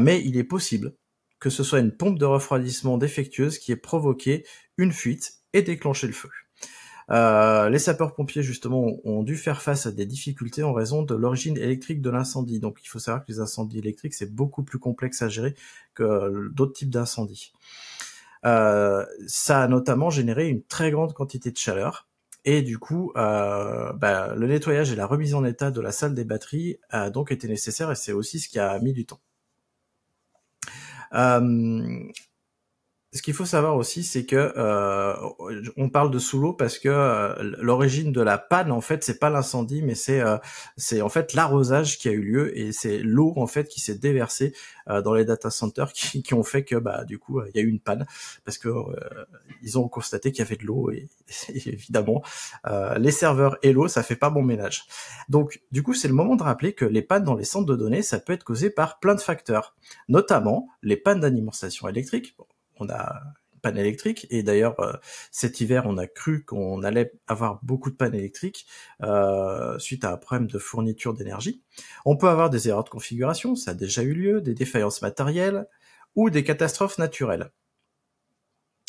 mais il est possible que ce soit une pompe de refroidissement défectueuse qui ait provoqué une fuite et déclenché le feu. Euh, les sapeurs-pompiers, justement, ont dû faire face à des difficultés en raison de l'origine électrique de l'incendie. Donc, il faut savoir que les incendies électriques, c'est beaucoup plus complexe à gérer que d'autres types d'incendies. Euh, ça a notamment généré une très grande quantité de chaleur. Et du coup, euh, bah, le nettoyage et la remise en état de la salle des batteries a donc été nécessaire et c'est aussi ce qui a mis du temps ce qu'il faut savoir aussi, c'est que euh, on parle de sous l'eau parce que euh, l'origine de la panne, en fait, c'est pas l'incendie, mais c'est euh, c'est en fait l'arrosage qui a eu lieu et c'est l'eau en fait qui s'est déversée dans les data centers qui, ont fait que bah du coup il y a eu une panne parce que ils ont constaté qu'il y avait de l'eau et, évidemment les serveurs et l'eau ça fait pas bon ménage. Donc du coup c'est le moment de rappeler que les pannes dans les centres de données ça peut être causé par plein de facteurs, notamment les pannes d'alimentation électrique on a une panne électrique. Et d'ailleurs, euh, cet hiver, on a cru qu'on allait avoir beaucoup de panne électrique euh, suite à un problème de fourniture d'énergie. On peut avoir des erreurs de configuration, ça a déjà eu lieu, des défaillances matérielles ou des catastrophes naturelles.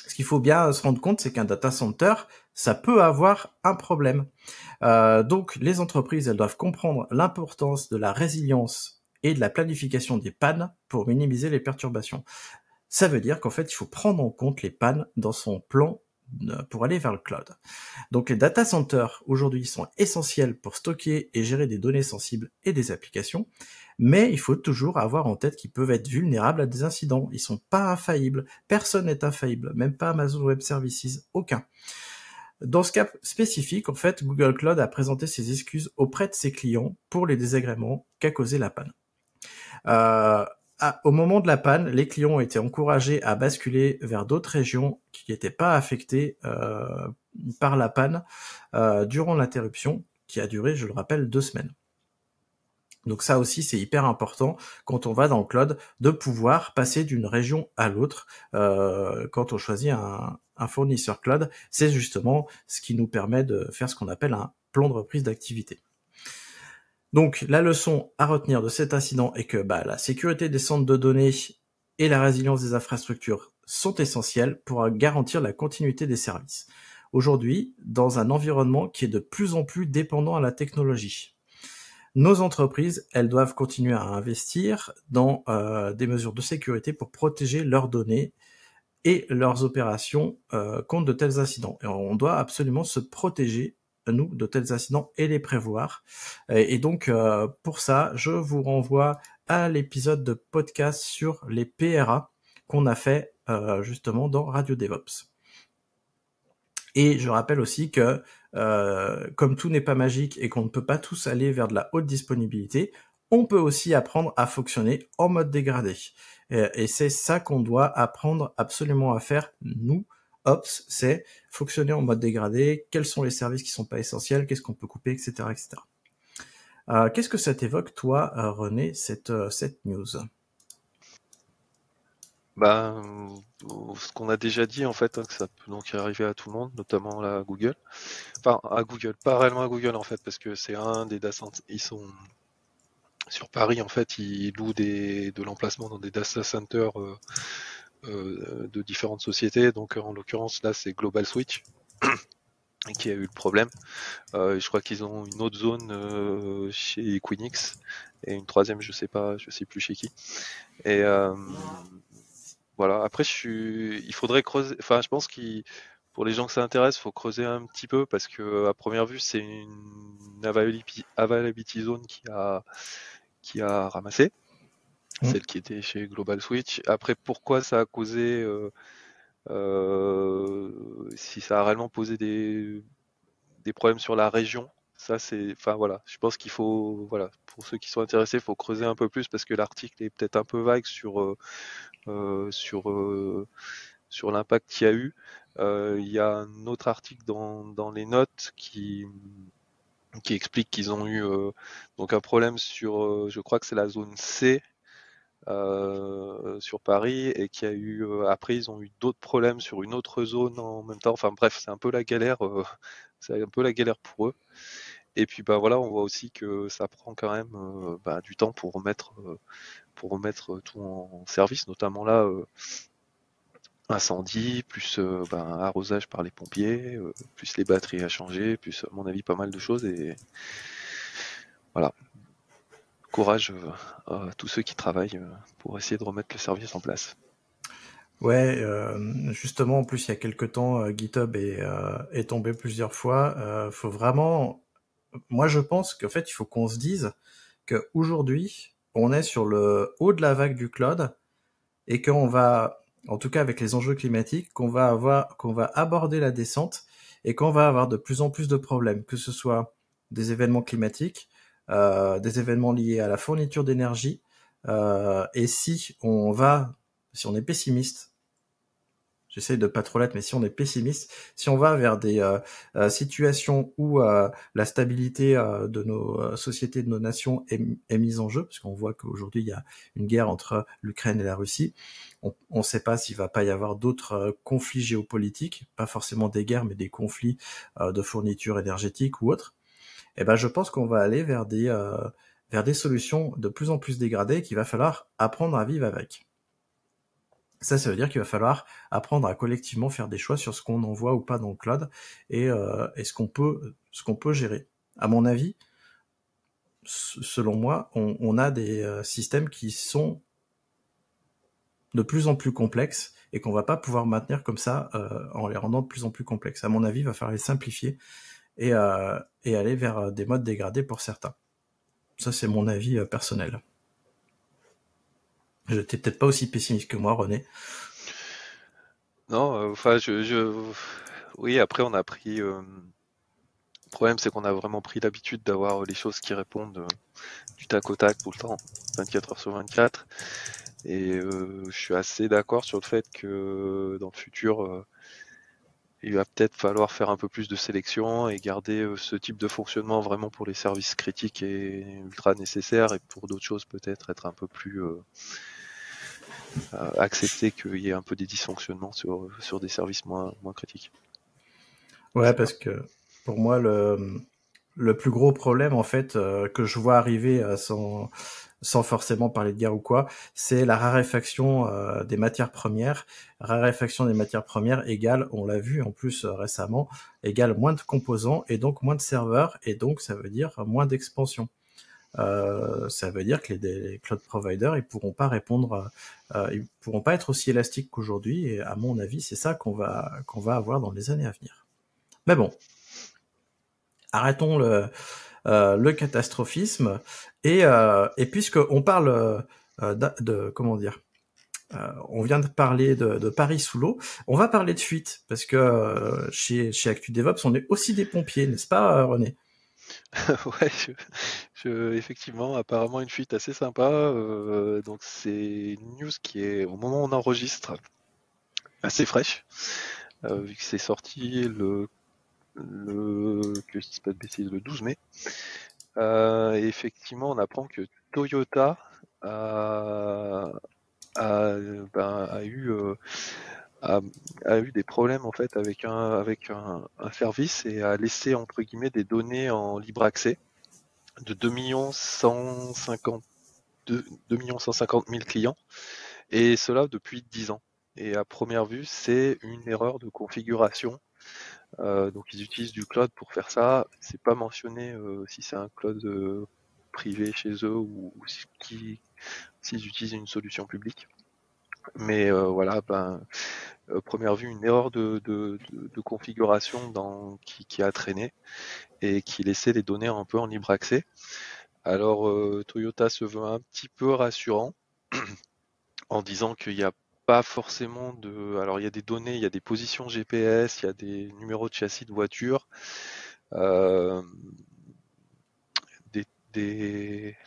Ce qu'il faut bien se rendre compte, c'est qu'un data center, ça peut avoir un problème. Euh, donc, les entreprises, elles doivent comprendre l'importance de la résilience et de la planification des pannes pour minimiser les perturbations. Ça veut dire qu'en fait, il faut prendre en compte les pannes dans son plan euh, pour aller vers le cloud. Donc les data centers aujourd'hui sont essentiels pour stocker et gérer des données sensibles et des applications, mais il faut toujours avoir en tête qu'ils peuvent être vulnérables à des incidents. Ils sont pas infaillibles, personne n'est infaillible, même pas Amazon Web Services, aucun. Dans ce cas spécifique, en fait, Google Cloud a présenté ses excuses auprès de ses clients pour les désagréments qu'a causé la panne. Euh, ah, au moment de la panne, les clients ont été encouragés à basculer vers d'autres régions qui n'étaient pas affectées euh, par la panne euh, durant l'interruption, qui a duré, je le rappelle, deux semaines. Donc ça aussi, c'est hyper important quand on va dans le cloud de pouvoir passer d'une région à l'autre euh, quand on choisit un, un fournisseur cloud. C'est justement ce qui nous permet de faire ce qu'on appelle un plan de reprise d'activité. Donc la leçon à retenir de cet incident est que bah, la sécurité des centres de données et la résilience des infrastructures sont essentielles pour euh, garantir la continuité des services. Aujourd'hui, dans un environnement qui est de plus en plus dépendant à la technologie, nos entreprises, elles doivent continuer à investir dans euh, des mesures de sécurité pour protéger leurs données et leurs opérations euh, contre de tels incidents. Et on doit absolument se protéger nous de tels incidents et les prévoir. Euh, et, donc, euh, pour ça, je vous renvoie à l'épisode de podcast sur les PRA qu'on a fait euh, justement dans Radio DevOps. Et je rappelle aussi que comme tout n'est pas magique et qu'on ne peut pas tous aller vers de la haute disponibilité, on peut aussi apprendre à fonctionner en mode dégradé. et c'est ça qu'on doit apprendre absolument à faire, nous, Ops, c'est fonctionner en mode dégradé, quels sont les services qui sont pas essentiels, qu'est-ce qu'on peut couper, etc. etc. Euh, qu'est-ce que ça t'évoque, toi, euh, René, cette, euh, cette news bah, ce qu'on a déjà dit en fait, hein, que ça peut donc arriver à tout le monde, notamment à Google. Enfin, à Google, pas réellement à Google en fait, parce que c'est un des data centers. Ils sont sur Paris en fait, ils louent des, de l'emplacement dans des data centers euh, de différentes sociétés. Donc en l'occurrence là c'est Global Switch qui a eu le problème. Euh, je crois qu'ils ont une autre zone euh, chez Quinix et une troisième, je sais pas, je sais plus chez qui. Et voilà. Après, je suis, il faudrait creuser. Enfin, je pense qu'il pour les gens que ça intéresse, faut creuser un petit peu parce que à première vue, c'est une availability zone qui a qui a ramassé. Mm. celle qui était chez Global Switch. Après, pourquoi ça a causé, euh, euh, si ça a réellement posé des, problèmes sur la région, ça c'est, enfin voilà, je pense qu'il faut, voilà, pour ceux qui sont intéressés, il faut creuser un peu plus parce que l'article est peut-être un peu vague sur euh, sur sur l'impact qu'il y a eu. Il y a un autre article dans, dans les notes qui qui explique qu'ils ont eu donc un problème sur, je crois que c'est la zone C euh, sur Paris et qui a eu euh, après ils ont eu d'autres problèmes sur une autre zone en même temps. Enfin bref, c'est un peu la galère, euh, c'est un peu la galère pour eux. Et puis bah voilà, on voit aussi que ça prend quand même bah, du temps pour remettre pour remettre tout en service, notamment là incendie, plus bah, arrosage par les pompiers, plus les batteries à changer, plus à mon avis pas mal de choses et voilà courage euh, à tous ceux qui travaillent euh, pour essayer de remettre le service en place. Ouais, euh, justement, en plus, il y a quelques temps, GitHub est, est tombé plusieurs fois. faut vraiment, moi, je pense qu'en fait, il faut qu'on se dise qu'aujourd'hui, on est sur le haut de la vague du cloud et qu'on va, en tout cas avec les enjeux climatiques, qu'on va avoir, qu'on va aborder la descente et qu'on va avoir de plus en plus de problèmes, que ce soit des événements climatiques, euh, des événements liés à la fourniture d'énergie. Euh, et si on va, si on est pessimiste, j'essaye de pas trop l'être, mais si on est pessimiste, si on va vers des euh, situations où la stabilité de nos sociétés, de nos nations est, mise en jeu, parce qu'on voit qu'aujourd'hui il y a une guerre entre l'Ukraine et la Russie, on ne sait pas s'il va pas y avoir d'autres conflits géopolitiques, pas forcément des guerres, mais des conflits de fourniture énergétique ou autres eh ben je pense qu'on va aller vers des euh, vers des solutions de plus en plus dégradées qu'il va falloir apprendre à vivre avec. Ça, ça veut dire qu'il va falloir apprendre à collectivement faire des choix sur ce qu'on envoie ou pas dans le cloud et, euh, ce qu'on peut ce qu'on peut gérer. À mon avis, selon moi, on, a des euh, systèmes qui sont de plus en plus complexes et qu'on va pas pouvoir maintenir comme ça euh, en les rendant de plus en plus complexes. À mon avis, il va falloir les simplifier euh, et, aller vers euh, des modes dégradés pour certains. Ça, c'est mon avis euh, personnel. Je n'étais peut-être pas aussi pessimiste que moi, René. Non, enfin, je, Oui, après, on a pris. Le problème, c'est qu'on a vraiment pris l'habitude d'avoir les choses qui répondent du tac au tac tout le temps, 24 heures sur 24. Et je suis assez d'accord sur le fait que dans le futur, il va peut-être falloir faire un peu plus de sélection et garder euh, ce type de fonctionnement vraiment pour les services critiques et ultra nécessaires et pour d'autres choses peut-être être un peu plus euh, euh accepter qu'il y ait un peu des dysfonctionnements sur, sur des services moins, moins critiques. Ouais, parce que pour moi, le, le plus gros problème en fait euh, que je vois arriver à son sans forcément parler de guerre ou quoi, c'est la raréfaction euh, des matières premières. Raréfaction des matières premières égale, on l'a vu en plus euh, récemment, égale moins de composants et donc moins de serveurs et donc ça veut dire moins d'expansion. Euh, ça veut dire que les, les, cloud providers ils pourront pas répondre, ils pourront pas être aussi élastiques qu'aujourd'hui. Et à mon avis, c'est ça qu'on va qu'on va avoir dans les années à venir. Mais bon, arrêtons le euh, le catastrophisme et euh, et on parle euh, de, comment dire on vient de parler de, Paris sous l'eau. On va parler de fuite parce que chez, chez Actu DevOps, on est aussi des pompiers, n'est-ce pas, René ouais, effectivement, apparemment une fuite assez sympa. donc c'est une news qui est au moment où on enregistre assez fraîche, vu que c'est sorti le le, que je le 12 mai. Euh, effectivement, on apprend que Toyota a, a, ben, eu euh, a, eu des problèmes en fait avec un avec un, service et a laissé entre guillemets des données en libre accès de 2 150 2, 2 150 000 clients et cela depuis 10 ans. Et à première vue, c'est une erreur de configuration euh, donc ils utilisent du cloud pour faire ça. C'est pas mentionné euh, si c'est un cloud euh, privé chez eux ou, s'ils utilisent une solution publique. Mais voilà, ben, première vue, une erreur de, configuration qui, a traîné et qui laissait les données un peu en libre accès. Alors Toyota se veut un petit peu rassurant en disant qu'il n'y a pas forcément de. Alors, il y a des données, il y a des positions GPS, il y a des numéros de châssis de voiture, euh, des,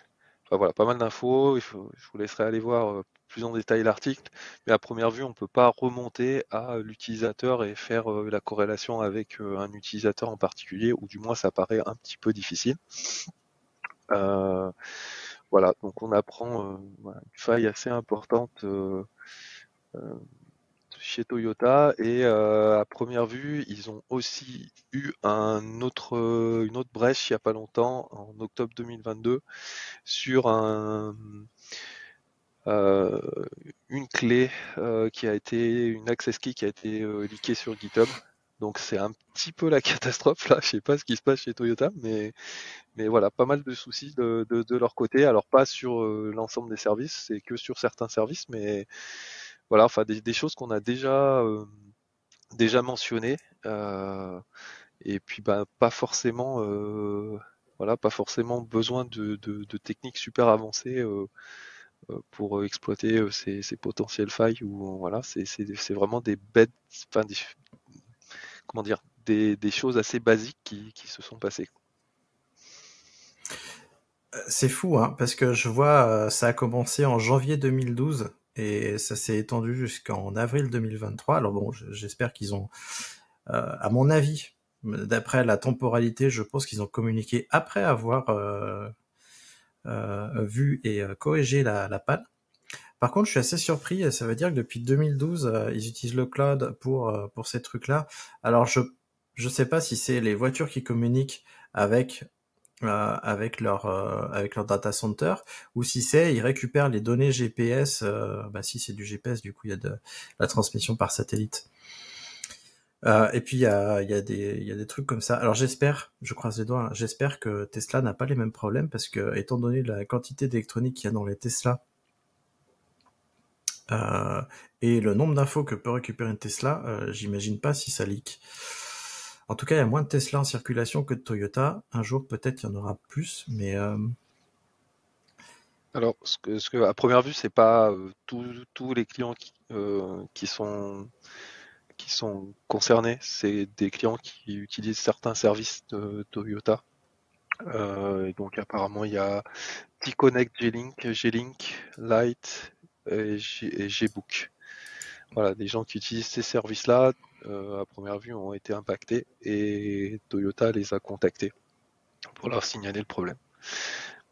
voilà, pas mal d'infos. Je vous laisserai aller voir euh, plus en détail l'article. Mais à première vue, on ne peut pas remonter à l'utilisateur et faire euh, la corrélation avec un utilisateur en particulier, ou du moins ça paraît un petit peu difficile. voilà, donc on apprend une faille assez importante euh, chez Toyota et euh, à première vue, ils ont aussi eu un autre, euh, une autre brèche il n'y a pas longtemps, en octobre 2022, sur un, une clé qui a été, une access key qui a été leakée sur GitHub. Donc c'est un petit peu la catastrophe là, je sais pas ce qui se passe chez Toyota, mais, mais voilà, pas mal de soucis de, de leur côté. Alors pas sur l'ensemble des services, c'est que sur certains services, mais voilà, enfin des, choses qu'on a déjà euh, déjà mentionnées euh, et puis bah, pas forcément euh, voilà, pas forcément besoin de, techniques super avancées pour exploiter ces, ces, potentielles failles ou voilà, c'est vraiment des comment dire, des, choses assez basiques qui, se sont passées. C'est fou, hein, parce que je vois, ça a commencé en janvier 2012 et ça s'est étendu jusqu'en avril 2023. Alors bon, j'espère qu'ils ont, euh, à mon avis, d'après la temporalité, je pense qu'ils ont communiqué après avoir euh, euh, vu et euh, corrigé la, la, panne. Par contre, je suis assez surpris, ça veut dire que depuis 2012, ils utilisent le cloud pour, pour ces trucs-là. Alors je je sais pas si c'est les voitures qui communiquent avec euh, avec leur euh, avec leur data center ou si c'est ils récupèrent les données GPS euh, bah, si c'est du GPS du coup il y a de la transmission par satellite et puis il y a, des, y a des trucs comme ça alors j'espère je croise les doigts hein, j'espère que Tesla n'a pas les mêmes problèmes parce que étant donné la quantité d'électronique qu'il y a dans les Tesla et le nombre d'infos que peut récupérer une Tesla j'imagine pas si ça leak en tout cas, il y a moins de Tesla en circulation que de Toyota. Un jour, peut-être, il y en aura plus, mais. Euh, Alors, ce que, à première vue, c'est pas euh, tous les clients euh, qui, sont qui sont concernés, c'est des clients qui utilisent certains services de Toyota. donc apparemment, il y a T-Connect, G-Link, G-Link, Lite et G-Book. Voilà, des gens qui utilisent ces services-là euh, à première vue, ont été impactés et Toyota les a contactés pour leur signaler le problème.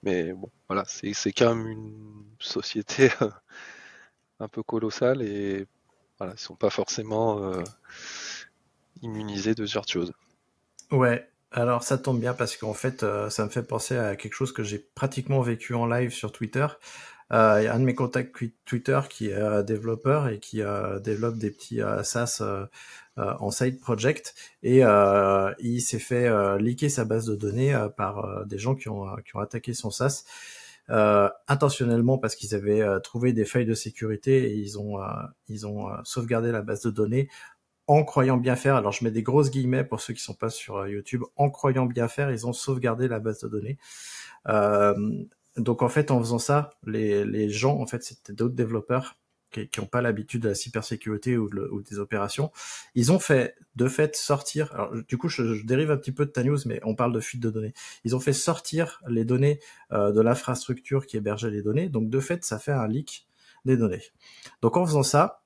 Mais bon, voilà, c'est quand même une société un peu colossale et voilà, ils sont pas forcément euh, immunisés de ce genre de choses. Ouais, alors ça tombe bien parce qu'en fait, euh, ça me fait penser à quelque chose que j'ai pratiquement vécu en live sur Twitter. un de mes contacts Twitter qui est développeur et qui développe des petits SaaS euh, en side project et euh, il s'est fait euh, liker sa base de données par des gens qui ont, qui ont attaqué son SaaS. intentionnellement parce qu'ils avaient trouvé des failles de sécurité et ils ont ils ont sauvegardé la base de données en croyant bien faire. Alors je mets des grosses guillemets pour ceux qui sont pas sur YouTube. En croyant bien faire, ils ont sauvegardé la base de données. donc en fait, en faisant ça, les, les gens en fait c'était d'autres développeurs qui n'ont pas l'habitude de la cybersécurité ou, des opérations, ils ont fait de fait sortir. Alors, du coup, je, dérive un petit peu de ta news, mais on parle de fuite de données. Ils ont fait sortir les données euh, de l'infrastructure qui hébergeait les données, donc de fait, ça fait un leak des données. Donc en faisant ça,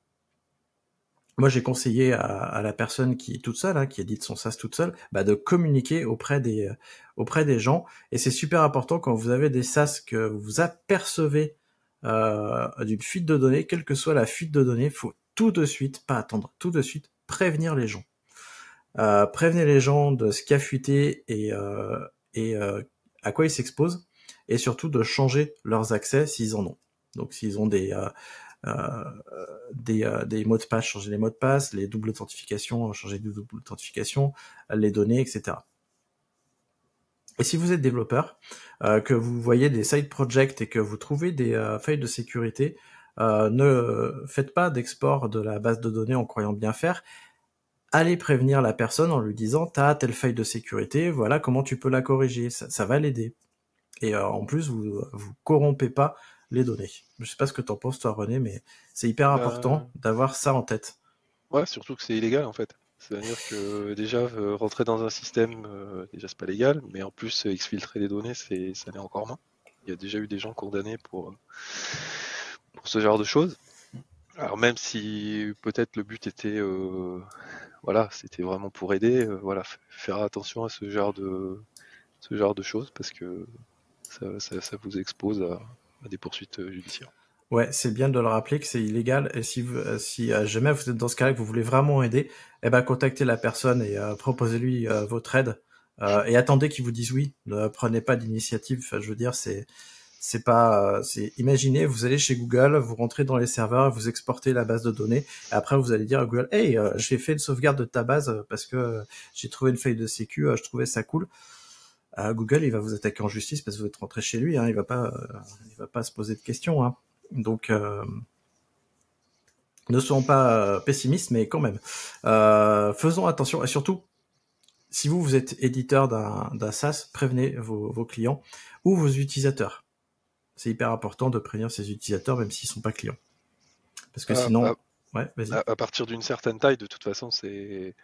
moi j'ai conseillé à, la personne qui est toute seule, hein, qui édite son SaaS toute seule, bah, de communiquer auprès des auprès des gens. Et c'est super important quand vous avez des SaaS que vous apercevez euh, d'une fuite de données, quelle que soit la fuite de données, faut tout de suite, pas attendre, tout de suite prévenir les gens. Euh, prévenez les gens de ce qu'a fuité et, euh, et euh, à quoi ils s'exposent, et surtout de changer leurs accès s'ils en ont. Donc s'ils ont des, des, des, mots de passe, changer les mots de passe, les doubles authentifications, changer les double authentifications les données, etc. Et si vous êtes développeur, euh, que vous voyez des side projects et que vous trouvez des euh, failles de sécurité, euh, ne faites pas d'export de la base de données en croyant bien faire. Allez prévenir la personne en lui disant t'as telle faille de sécurité, voilà comment tu peux la corriger, ça, va l'aider. Et en plus, vous vous corrompez pas les données. Je sais pas ce que en penses toi René, mais c'est hyper important d'avoir ça en tête. Ouais, surtout que c'est illégal en fait. C'est-à-dire que déjà, euh, rentrer dans un système, euh, déjà, c'est pas légal, mais en plus, euh, exfiltrer les données, c'est, ça l'est encore moins. Il y a déjà eu des gens condamnés pour, pour ce genre de choses. Alors, même si peut-être le but était, voilà, c'était vraiment pour aider, voilà, faire attention à ce genre de, ce genre de choses parce que ça, vous expose à des poursuites judiciaires. Ouais, c'est bien de le rappeler que c'est illégal. Et si, vous, euh, si euh, jamais vous êtes dans ce cas-là que vous voulez vraiment aider, eh ben contactez la personne et euh, proposez-lui votre aide et attendez qu'il vous dise oui. Ne prenez pas d'initiative. je veux dire, c'est c'est pas c'est imaginez vous allez chez Google, vous rentrez dans les serveurs, vous exportez la base de données. Et après, vous allez dire à Google, hey, j'ai fait une sauvegarde de ta base parce que j'ai trouvé une feuille de sécu, je trouvais ça cool. Google, il va vous attaquer en justice parce que vous êtes rentré chez lui. Hein, il va pas il va pas se poser de questions. Hein. Donc, euh, ne soyons pas euh, pessimistes, mais quand même, euh, faisons attention et surtout si vous, vous êtes éditeur d'un SaaS, prévenez vos, vos, clients ou vos utilisateurs. C'est hyper important de prévenir ses utilisateurs, même s'ils ne sont pas clients. Parce que ah, sinon. Ah, à, partir d'une certaine taille, de toute façon, c'est.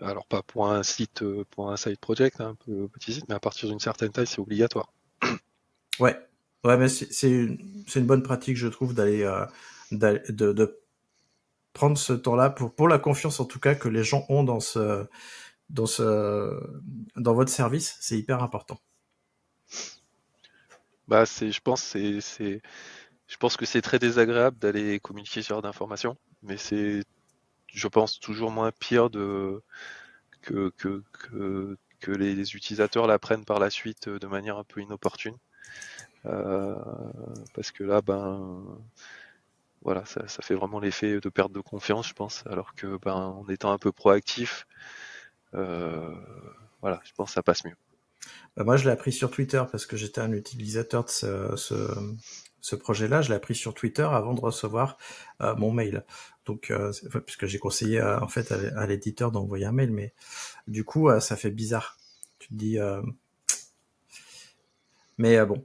Alors, pas pour un site, pour un site project, hein, un petit site, mais à partir d'une certaine taille, c'est obligatoire. Ouais, Ouais, mais c'est une, bonne pratique, je trouve, d'aller euh, de, prendre ce temps-là pour pour la confiance en tout cas que les gens ont dans ce dans ce dans votre service, c'est hyper important. Bah je pense que c'est très désagréable d'aller communiquer ce genre d'informations, mais c'est je pense toujours moins pire de que les utilisateurs l'apprennent par la suite euh, de manière un peu inopportune. Euh, parce que là, ben, voilà, ça, ça fait vraiment l'effet de perte de confiance, je pense. Alors que, ben, en étant un peu proactif, euh, voilà, je pense que ça passe mieux. Bah, moi, je l'ai appris sur Twitter parce que j'étais un utilisateur de ce, ce, ce projet-là. Je l'ai appris sur Twitter avant de recevoir euh, mon mail. Donc, puisque j'ai conseillé en fait à, à l'éditeur d'envoyer un mail, mais du coup, ça fait bizarre. Tu te dis. Mais bon,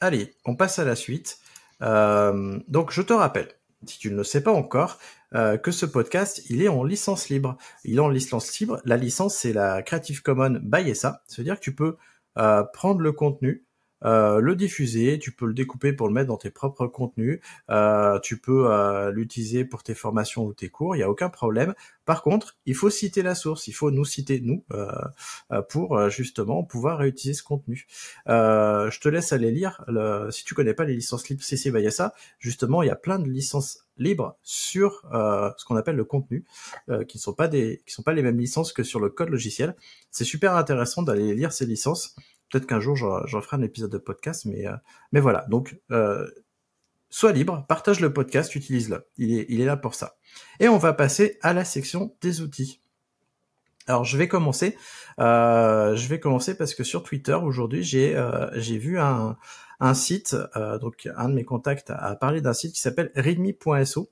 Allez, on passe à la suite. Euh, donc je te rappelle, si tu ne le sais pas encore, euh, que ce podcast, il est en licence libre. Il est en licence libre. La licence, c'est la Creative Commons by e SA. C'est-à-dire que tu peux euh, prendre le contenu, euh, le diffuser, tu peux le découper pour le mettre dans tes propres contenus, euh, tu peux euh, l'utiliser pour tes formations ou tes cours, il n'y a aucun problème. Par contre, il faut citer la source, il faut nous citer, nous, pour justement pouvoir réutiliser ce contenu. je te laisse aller lire, si tu connais pas les licences libres CC BY bah, ça. justement, il y a plein de licences libres sur ce qu'on appelle le contenu, qui ne sont pas des, qui sont pas les mêmes licences que sur le code logiciel. C'est super intéressant d'aller lire ces licences Peut-être qu'un jour, j'en ferai un épisode de podcast, mais, euh, mais voilà. Donc, euh, sois libre, partage le podcast, utilise-le. Il est, il est là pour ça. Et on va passer à la section des outils. Alors je vais commencer. Euh, je vais commencer parce que sur Twitter aujourd'hui j'ai j'ai vu un un site donc un de mes contacts a, a parlé d'un site qui s'appelle readme.so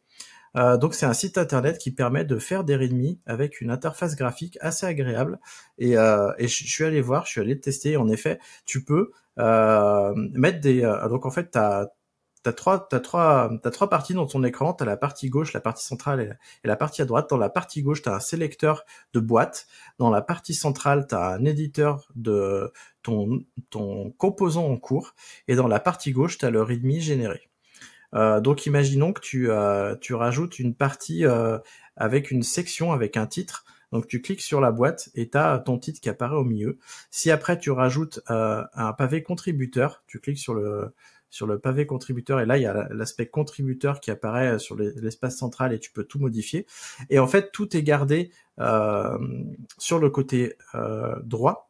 euh, donc c'est un site internet qui permet de faire des readme avec une interface graphique assez agréable. Et, euh, je suis allé voir, je suis allé tester. En effet, tu peux euh, mettre des. donc en fait, t'as T'as trois, t'as trois, t'as trois parties dans ton écran. T'as la partie gauche, la partie centrale et la, partie à droite. Dans la partie gauche, as un sélecteur de boîtes, Dans la partie centrale, tu as un éditeur de ton, ton composant en cours. Et dans la partie gauche, as le readme généré. Euh, donc imaginons que tu, euh, rajoutes une partie euh, avec une section, avec un titre. Donc tu cliques sur la boîte et tu as ton titre qui apparaît au milieu. Si après tu rajoutes un pavé contributeur, tu cliques sur le, sur le pavé contributeur et là il y a l'aspect contributeur qui apparaît sur l'espace central et tu peux tout modifier et en fait tout est gardé sur le côté droit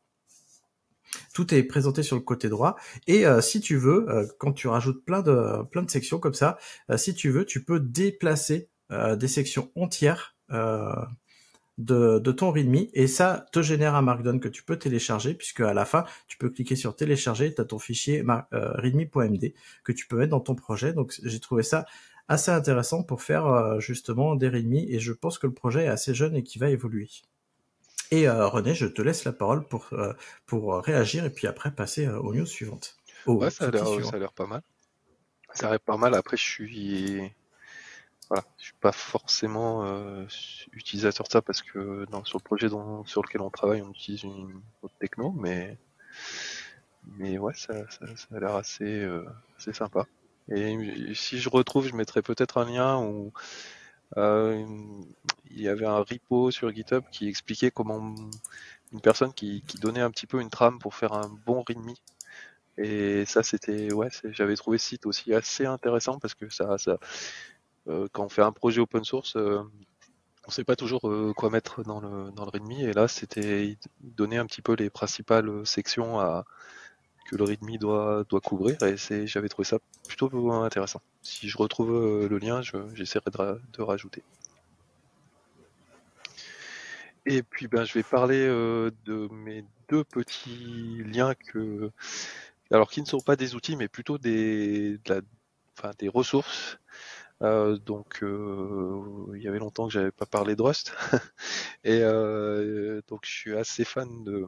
tout est présenté sur le côté droit. Et euh, si tu veux, euh, quand tu rajoutes plein de, plein de sections comme ça, euh, si tu veux, tu peux déplacer des sections entières de, ton README et ça te génère un Markdown que tu peux télécharger puisque à la fin tu peux cliquer sur télécharger, tu as ton fichier README.md que tu peux mettre dans ton projet. Donc j'ai trouvé ça assez intéressant pour faire justement des README et je pense que le projet est assez jeune et qui va évoluer. Et euh, René, je te laisse la parole pour, euh, pour euh, réagir et puis après passer aux news suivantes. ouais, ça a l'air pas mal. Ça a l'air pas mal. Après, je suis. Voilà, je suis pas forcément utilisateur de ça parce que sur le projet dont, sur lequel on travaille, on utilise une autre techno, mais. Mais ouais, ça, ça, a l'air assez, assez sympa. Et si je retrouve, je mettrai peut-être un lien Ou euh, il y avait un repo sur GitHub qui expliquait comment une personne qui, donnait un petit peu une trame pour faire un bon readme. Et ça, c'était ouais, j'avais trouvé ce site aussi assez intéressant parce que ça, euh, quand on fait un projet open source, on euh, on sait pas toujours quoi mettre dans dans le readme. Et là, c'était donner un petit peu les principales sections à que le readme doit, doit couvrir et j'avais trouvé ça plutôt intéressant. Si je retrouve euh, le lien, j'essaierai de, rajouter. Et puis ben, je vais parler euh, de mes deux petits liens que alors qui ne sont pas des outils mais plutôt des, des ressources. Euh, donc il y avait longtemps que j'avais pas parlé de Rust et donc je suis assez fan de,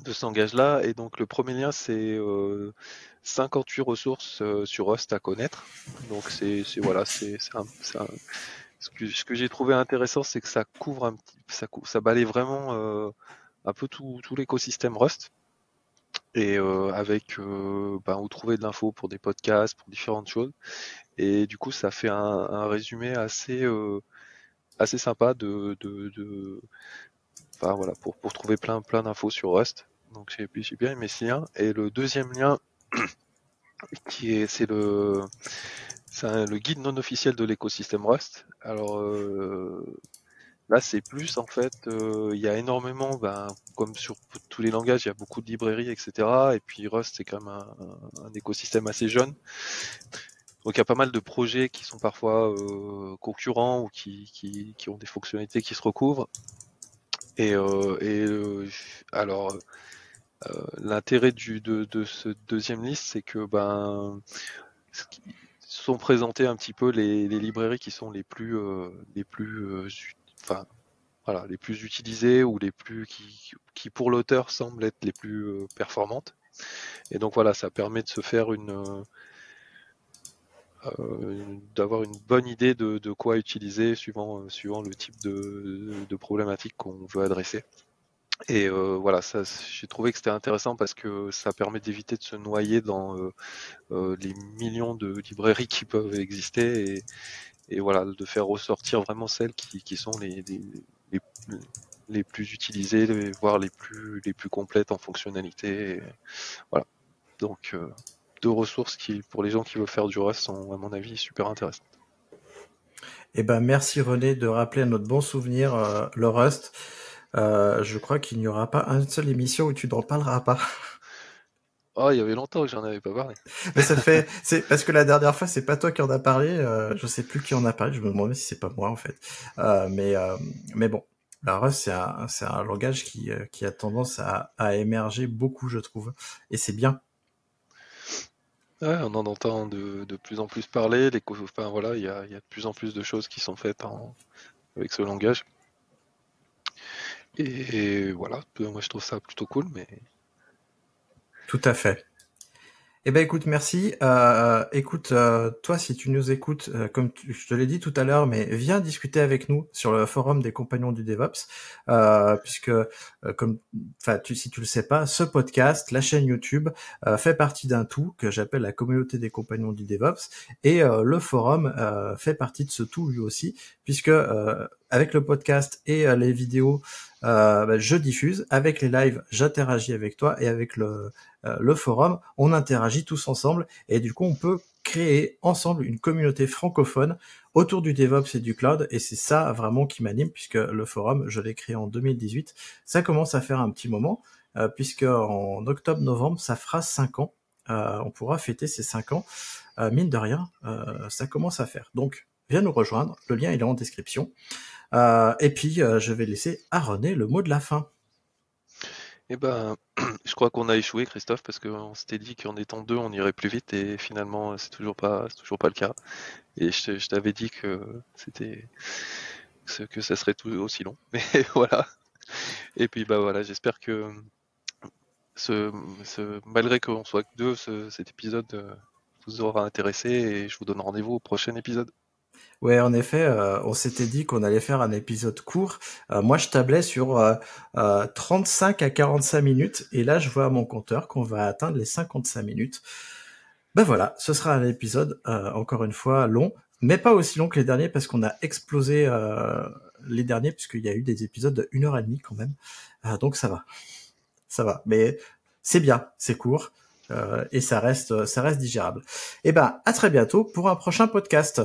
de cet là Et donc le premier lien, c'est euh, 58 ressources euh, sur Rust à connaître. Donc c'est voilà, c'est ce que, ce que j'ai trouvé intéressant, c'est que ça couvre un petit, ça, ça balaye vraiment euh, un peu tout, tout l'écosystème Rust. Et euh, avec, euh, ben, où trouver de l'info pour des podcasts, pour différentes choses. Et du coup, ça fait un, un résumé assez assez sympa de, de, de, voilà, pour, pour trouver plein, plein d'infos sur Rust. Donc j'ai bien aimé ce lien. Et le deuxième lien, qui est c'est le, le guide non officiel de l'écosystème Rust. Alors euh, là c'est plus en fait, euh, il y a énormément, ben, comme sur tous les langages, il y a beaucoup de librairies, etc. Et puis Rust c'est quand même un, écosystème assez jeune. Donc il y a pas mal de projets qui sont parfois euh, concurrents ou qui, qui, qui, ont des fonctionnalités qui se recouvrent. Et, euh, et euh, alors, euh, l'intérêt de, de ce deuxième liste, c'est que ben, sont présentées un petit peu les, les librairies qui sont les plus, euh, les plus, euh, enfin, voilà, les plus utilisées ou les plus qui, qui pour l'auteur semblent être les plus performantes. Et donc voilà, ça permet de se faire une euh, d'avoir une bonne idée de, de quoi utiliser suivant, euh, suivant le type de, de problématique qu'on veut adresser. Et euh, voilà, j'ai trouvé que c'était intéressant parce que ça permet d'éviter de se noyer dans euh, euh, les millions de librairies qui peuvent exister et, et voilà, de faire ressortir vraiment celles qui, qui sont les, les, les, plus utilisées, voire les plus, les plus complètes en fonctionnalité. voilà. Donc, de ressources qui, pour les gens qui veulent faire du Rust, sont, à mon avis, super intéressantes. Eh ben, merci René de rappeler à notre bon souvenir euh, le Rust. Euh, je crois qu'il n'y aura pas une seule émission où tu n'en parleras pas. Oh, il y avait longtemps que j'en avais pas parlé. Mais ça fait, c'est parce que la dernière fois, c'est pas toi qui en a parlé. Euh, je ne sais plus qui en a parlé. Je me demandais si c'est pas moi en fait. mais mais bon, la Rust, c'est un, langage qui a tendance à, à émerger beaucoup, je trouve, et c'est bien on en entend de, de, plus en plus parler. Les, il y a, de plus en plus de choses qui sont faites avec ce langage. Et, et voilà, moi je trouve ça plutôt cool, mais. Tout à fait. Eh ben écoute, merci. Euh, écoute, euh, toi, si tu nous écoutes, euh, comme je te l'ai dit tout à l'heure, mais viens discuter avec nous sur le forum des compagnons du DevOps, puisque, comme, enfin, tu, si tu le sais pas, ce podcast, la chaîne YouTube, fait partie d'un tout que j'appelle la communauté des compagnons du DevOps, et le forum fait partie de ce tout lui aussi, puisque avec le podcast et euh, les vidéos, euh, bah, je diffuse. Avec les lives, j'interagis avec toi et avec le, euh, le forum, on interagit tous ensemble et du coup, on peut créer ensemble une communauté francophone autour du DevOps et du cloud. Et c'est ça vraiment qui m'anime puisque le forum, je l'ai créé en 2018. Ça commence à faire un petit moment puisque en octobre-novembre, ça fera cinq ans. on pourra fêter ces cinq ans. Euh, mine de rien, ça commence à faire. Donc, viens nous rejoindre. Le lien est en description. Euh, et puis, euh, je vais laisser à René le mot de la fin. Eh ben, je crois qu'on a échoué, Christophe, parce qu'on s'était dit qu'en étant deux, on irait plus vite, et finalement, c'est toujours pas, toujours pas le cas. Et je, t'avais dit que c'était, que ça serait tout aussi long. Mais voilà. Et puis, bah voilà, j'espère que malgré qu'on soit deux, cet épisode euh, vous aura intéressé, et je vous donne rendez-vous au prochain épisode. Ouais, en effet, euh, on s'était dit qu'on allait faire un épisode court. Euh, moi, je tablais sur 35 euh, à 45 minutes, et là, je vois à mon compteur qu'on va atteindre les 55 minutes. Ben voilà, ce sera un épisode, encore une fois, long, mais pas aussi long que les derniers, parce qu'on a explosé les derniers, puisqu'il y a eu des épisodes de heure et demie quand même. donc ça va, ça va. Mais c'est bien, c'est court. et ça reste, ça reste digérable. Eh ben, à très bientôt pour un prochain podcast.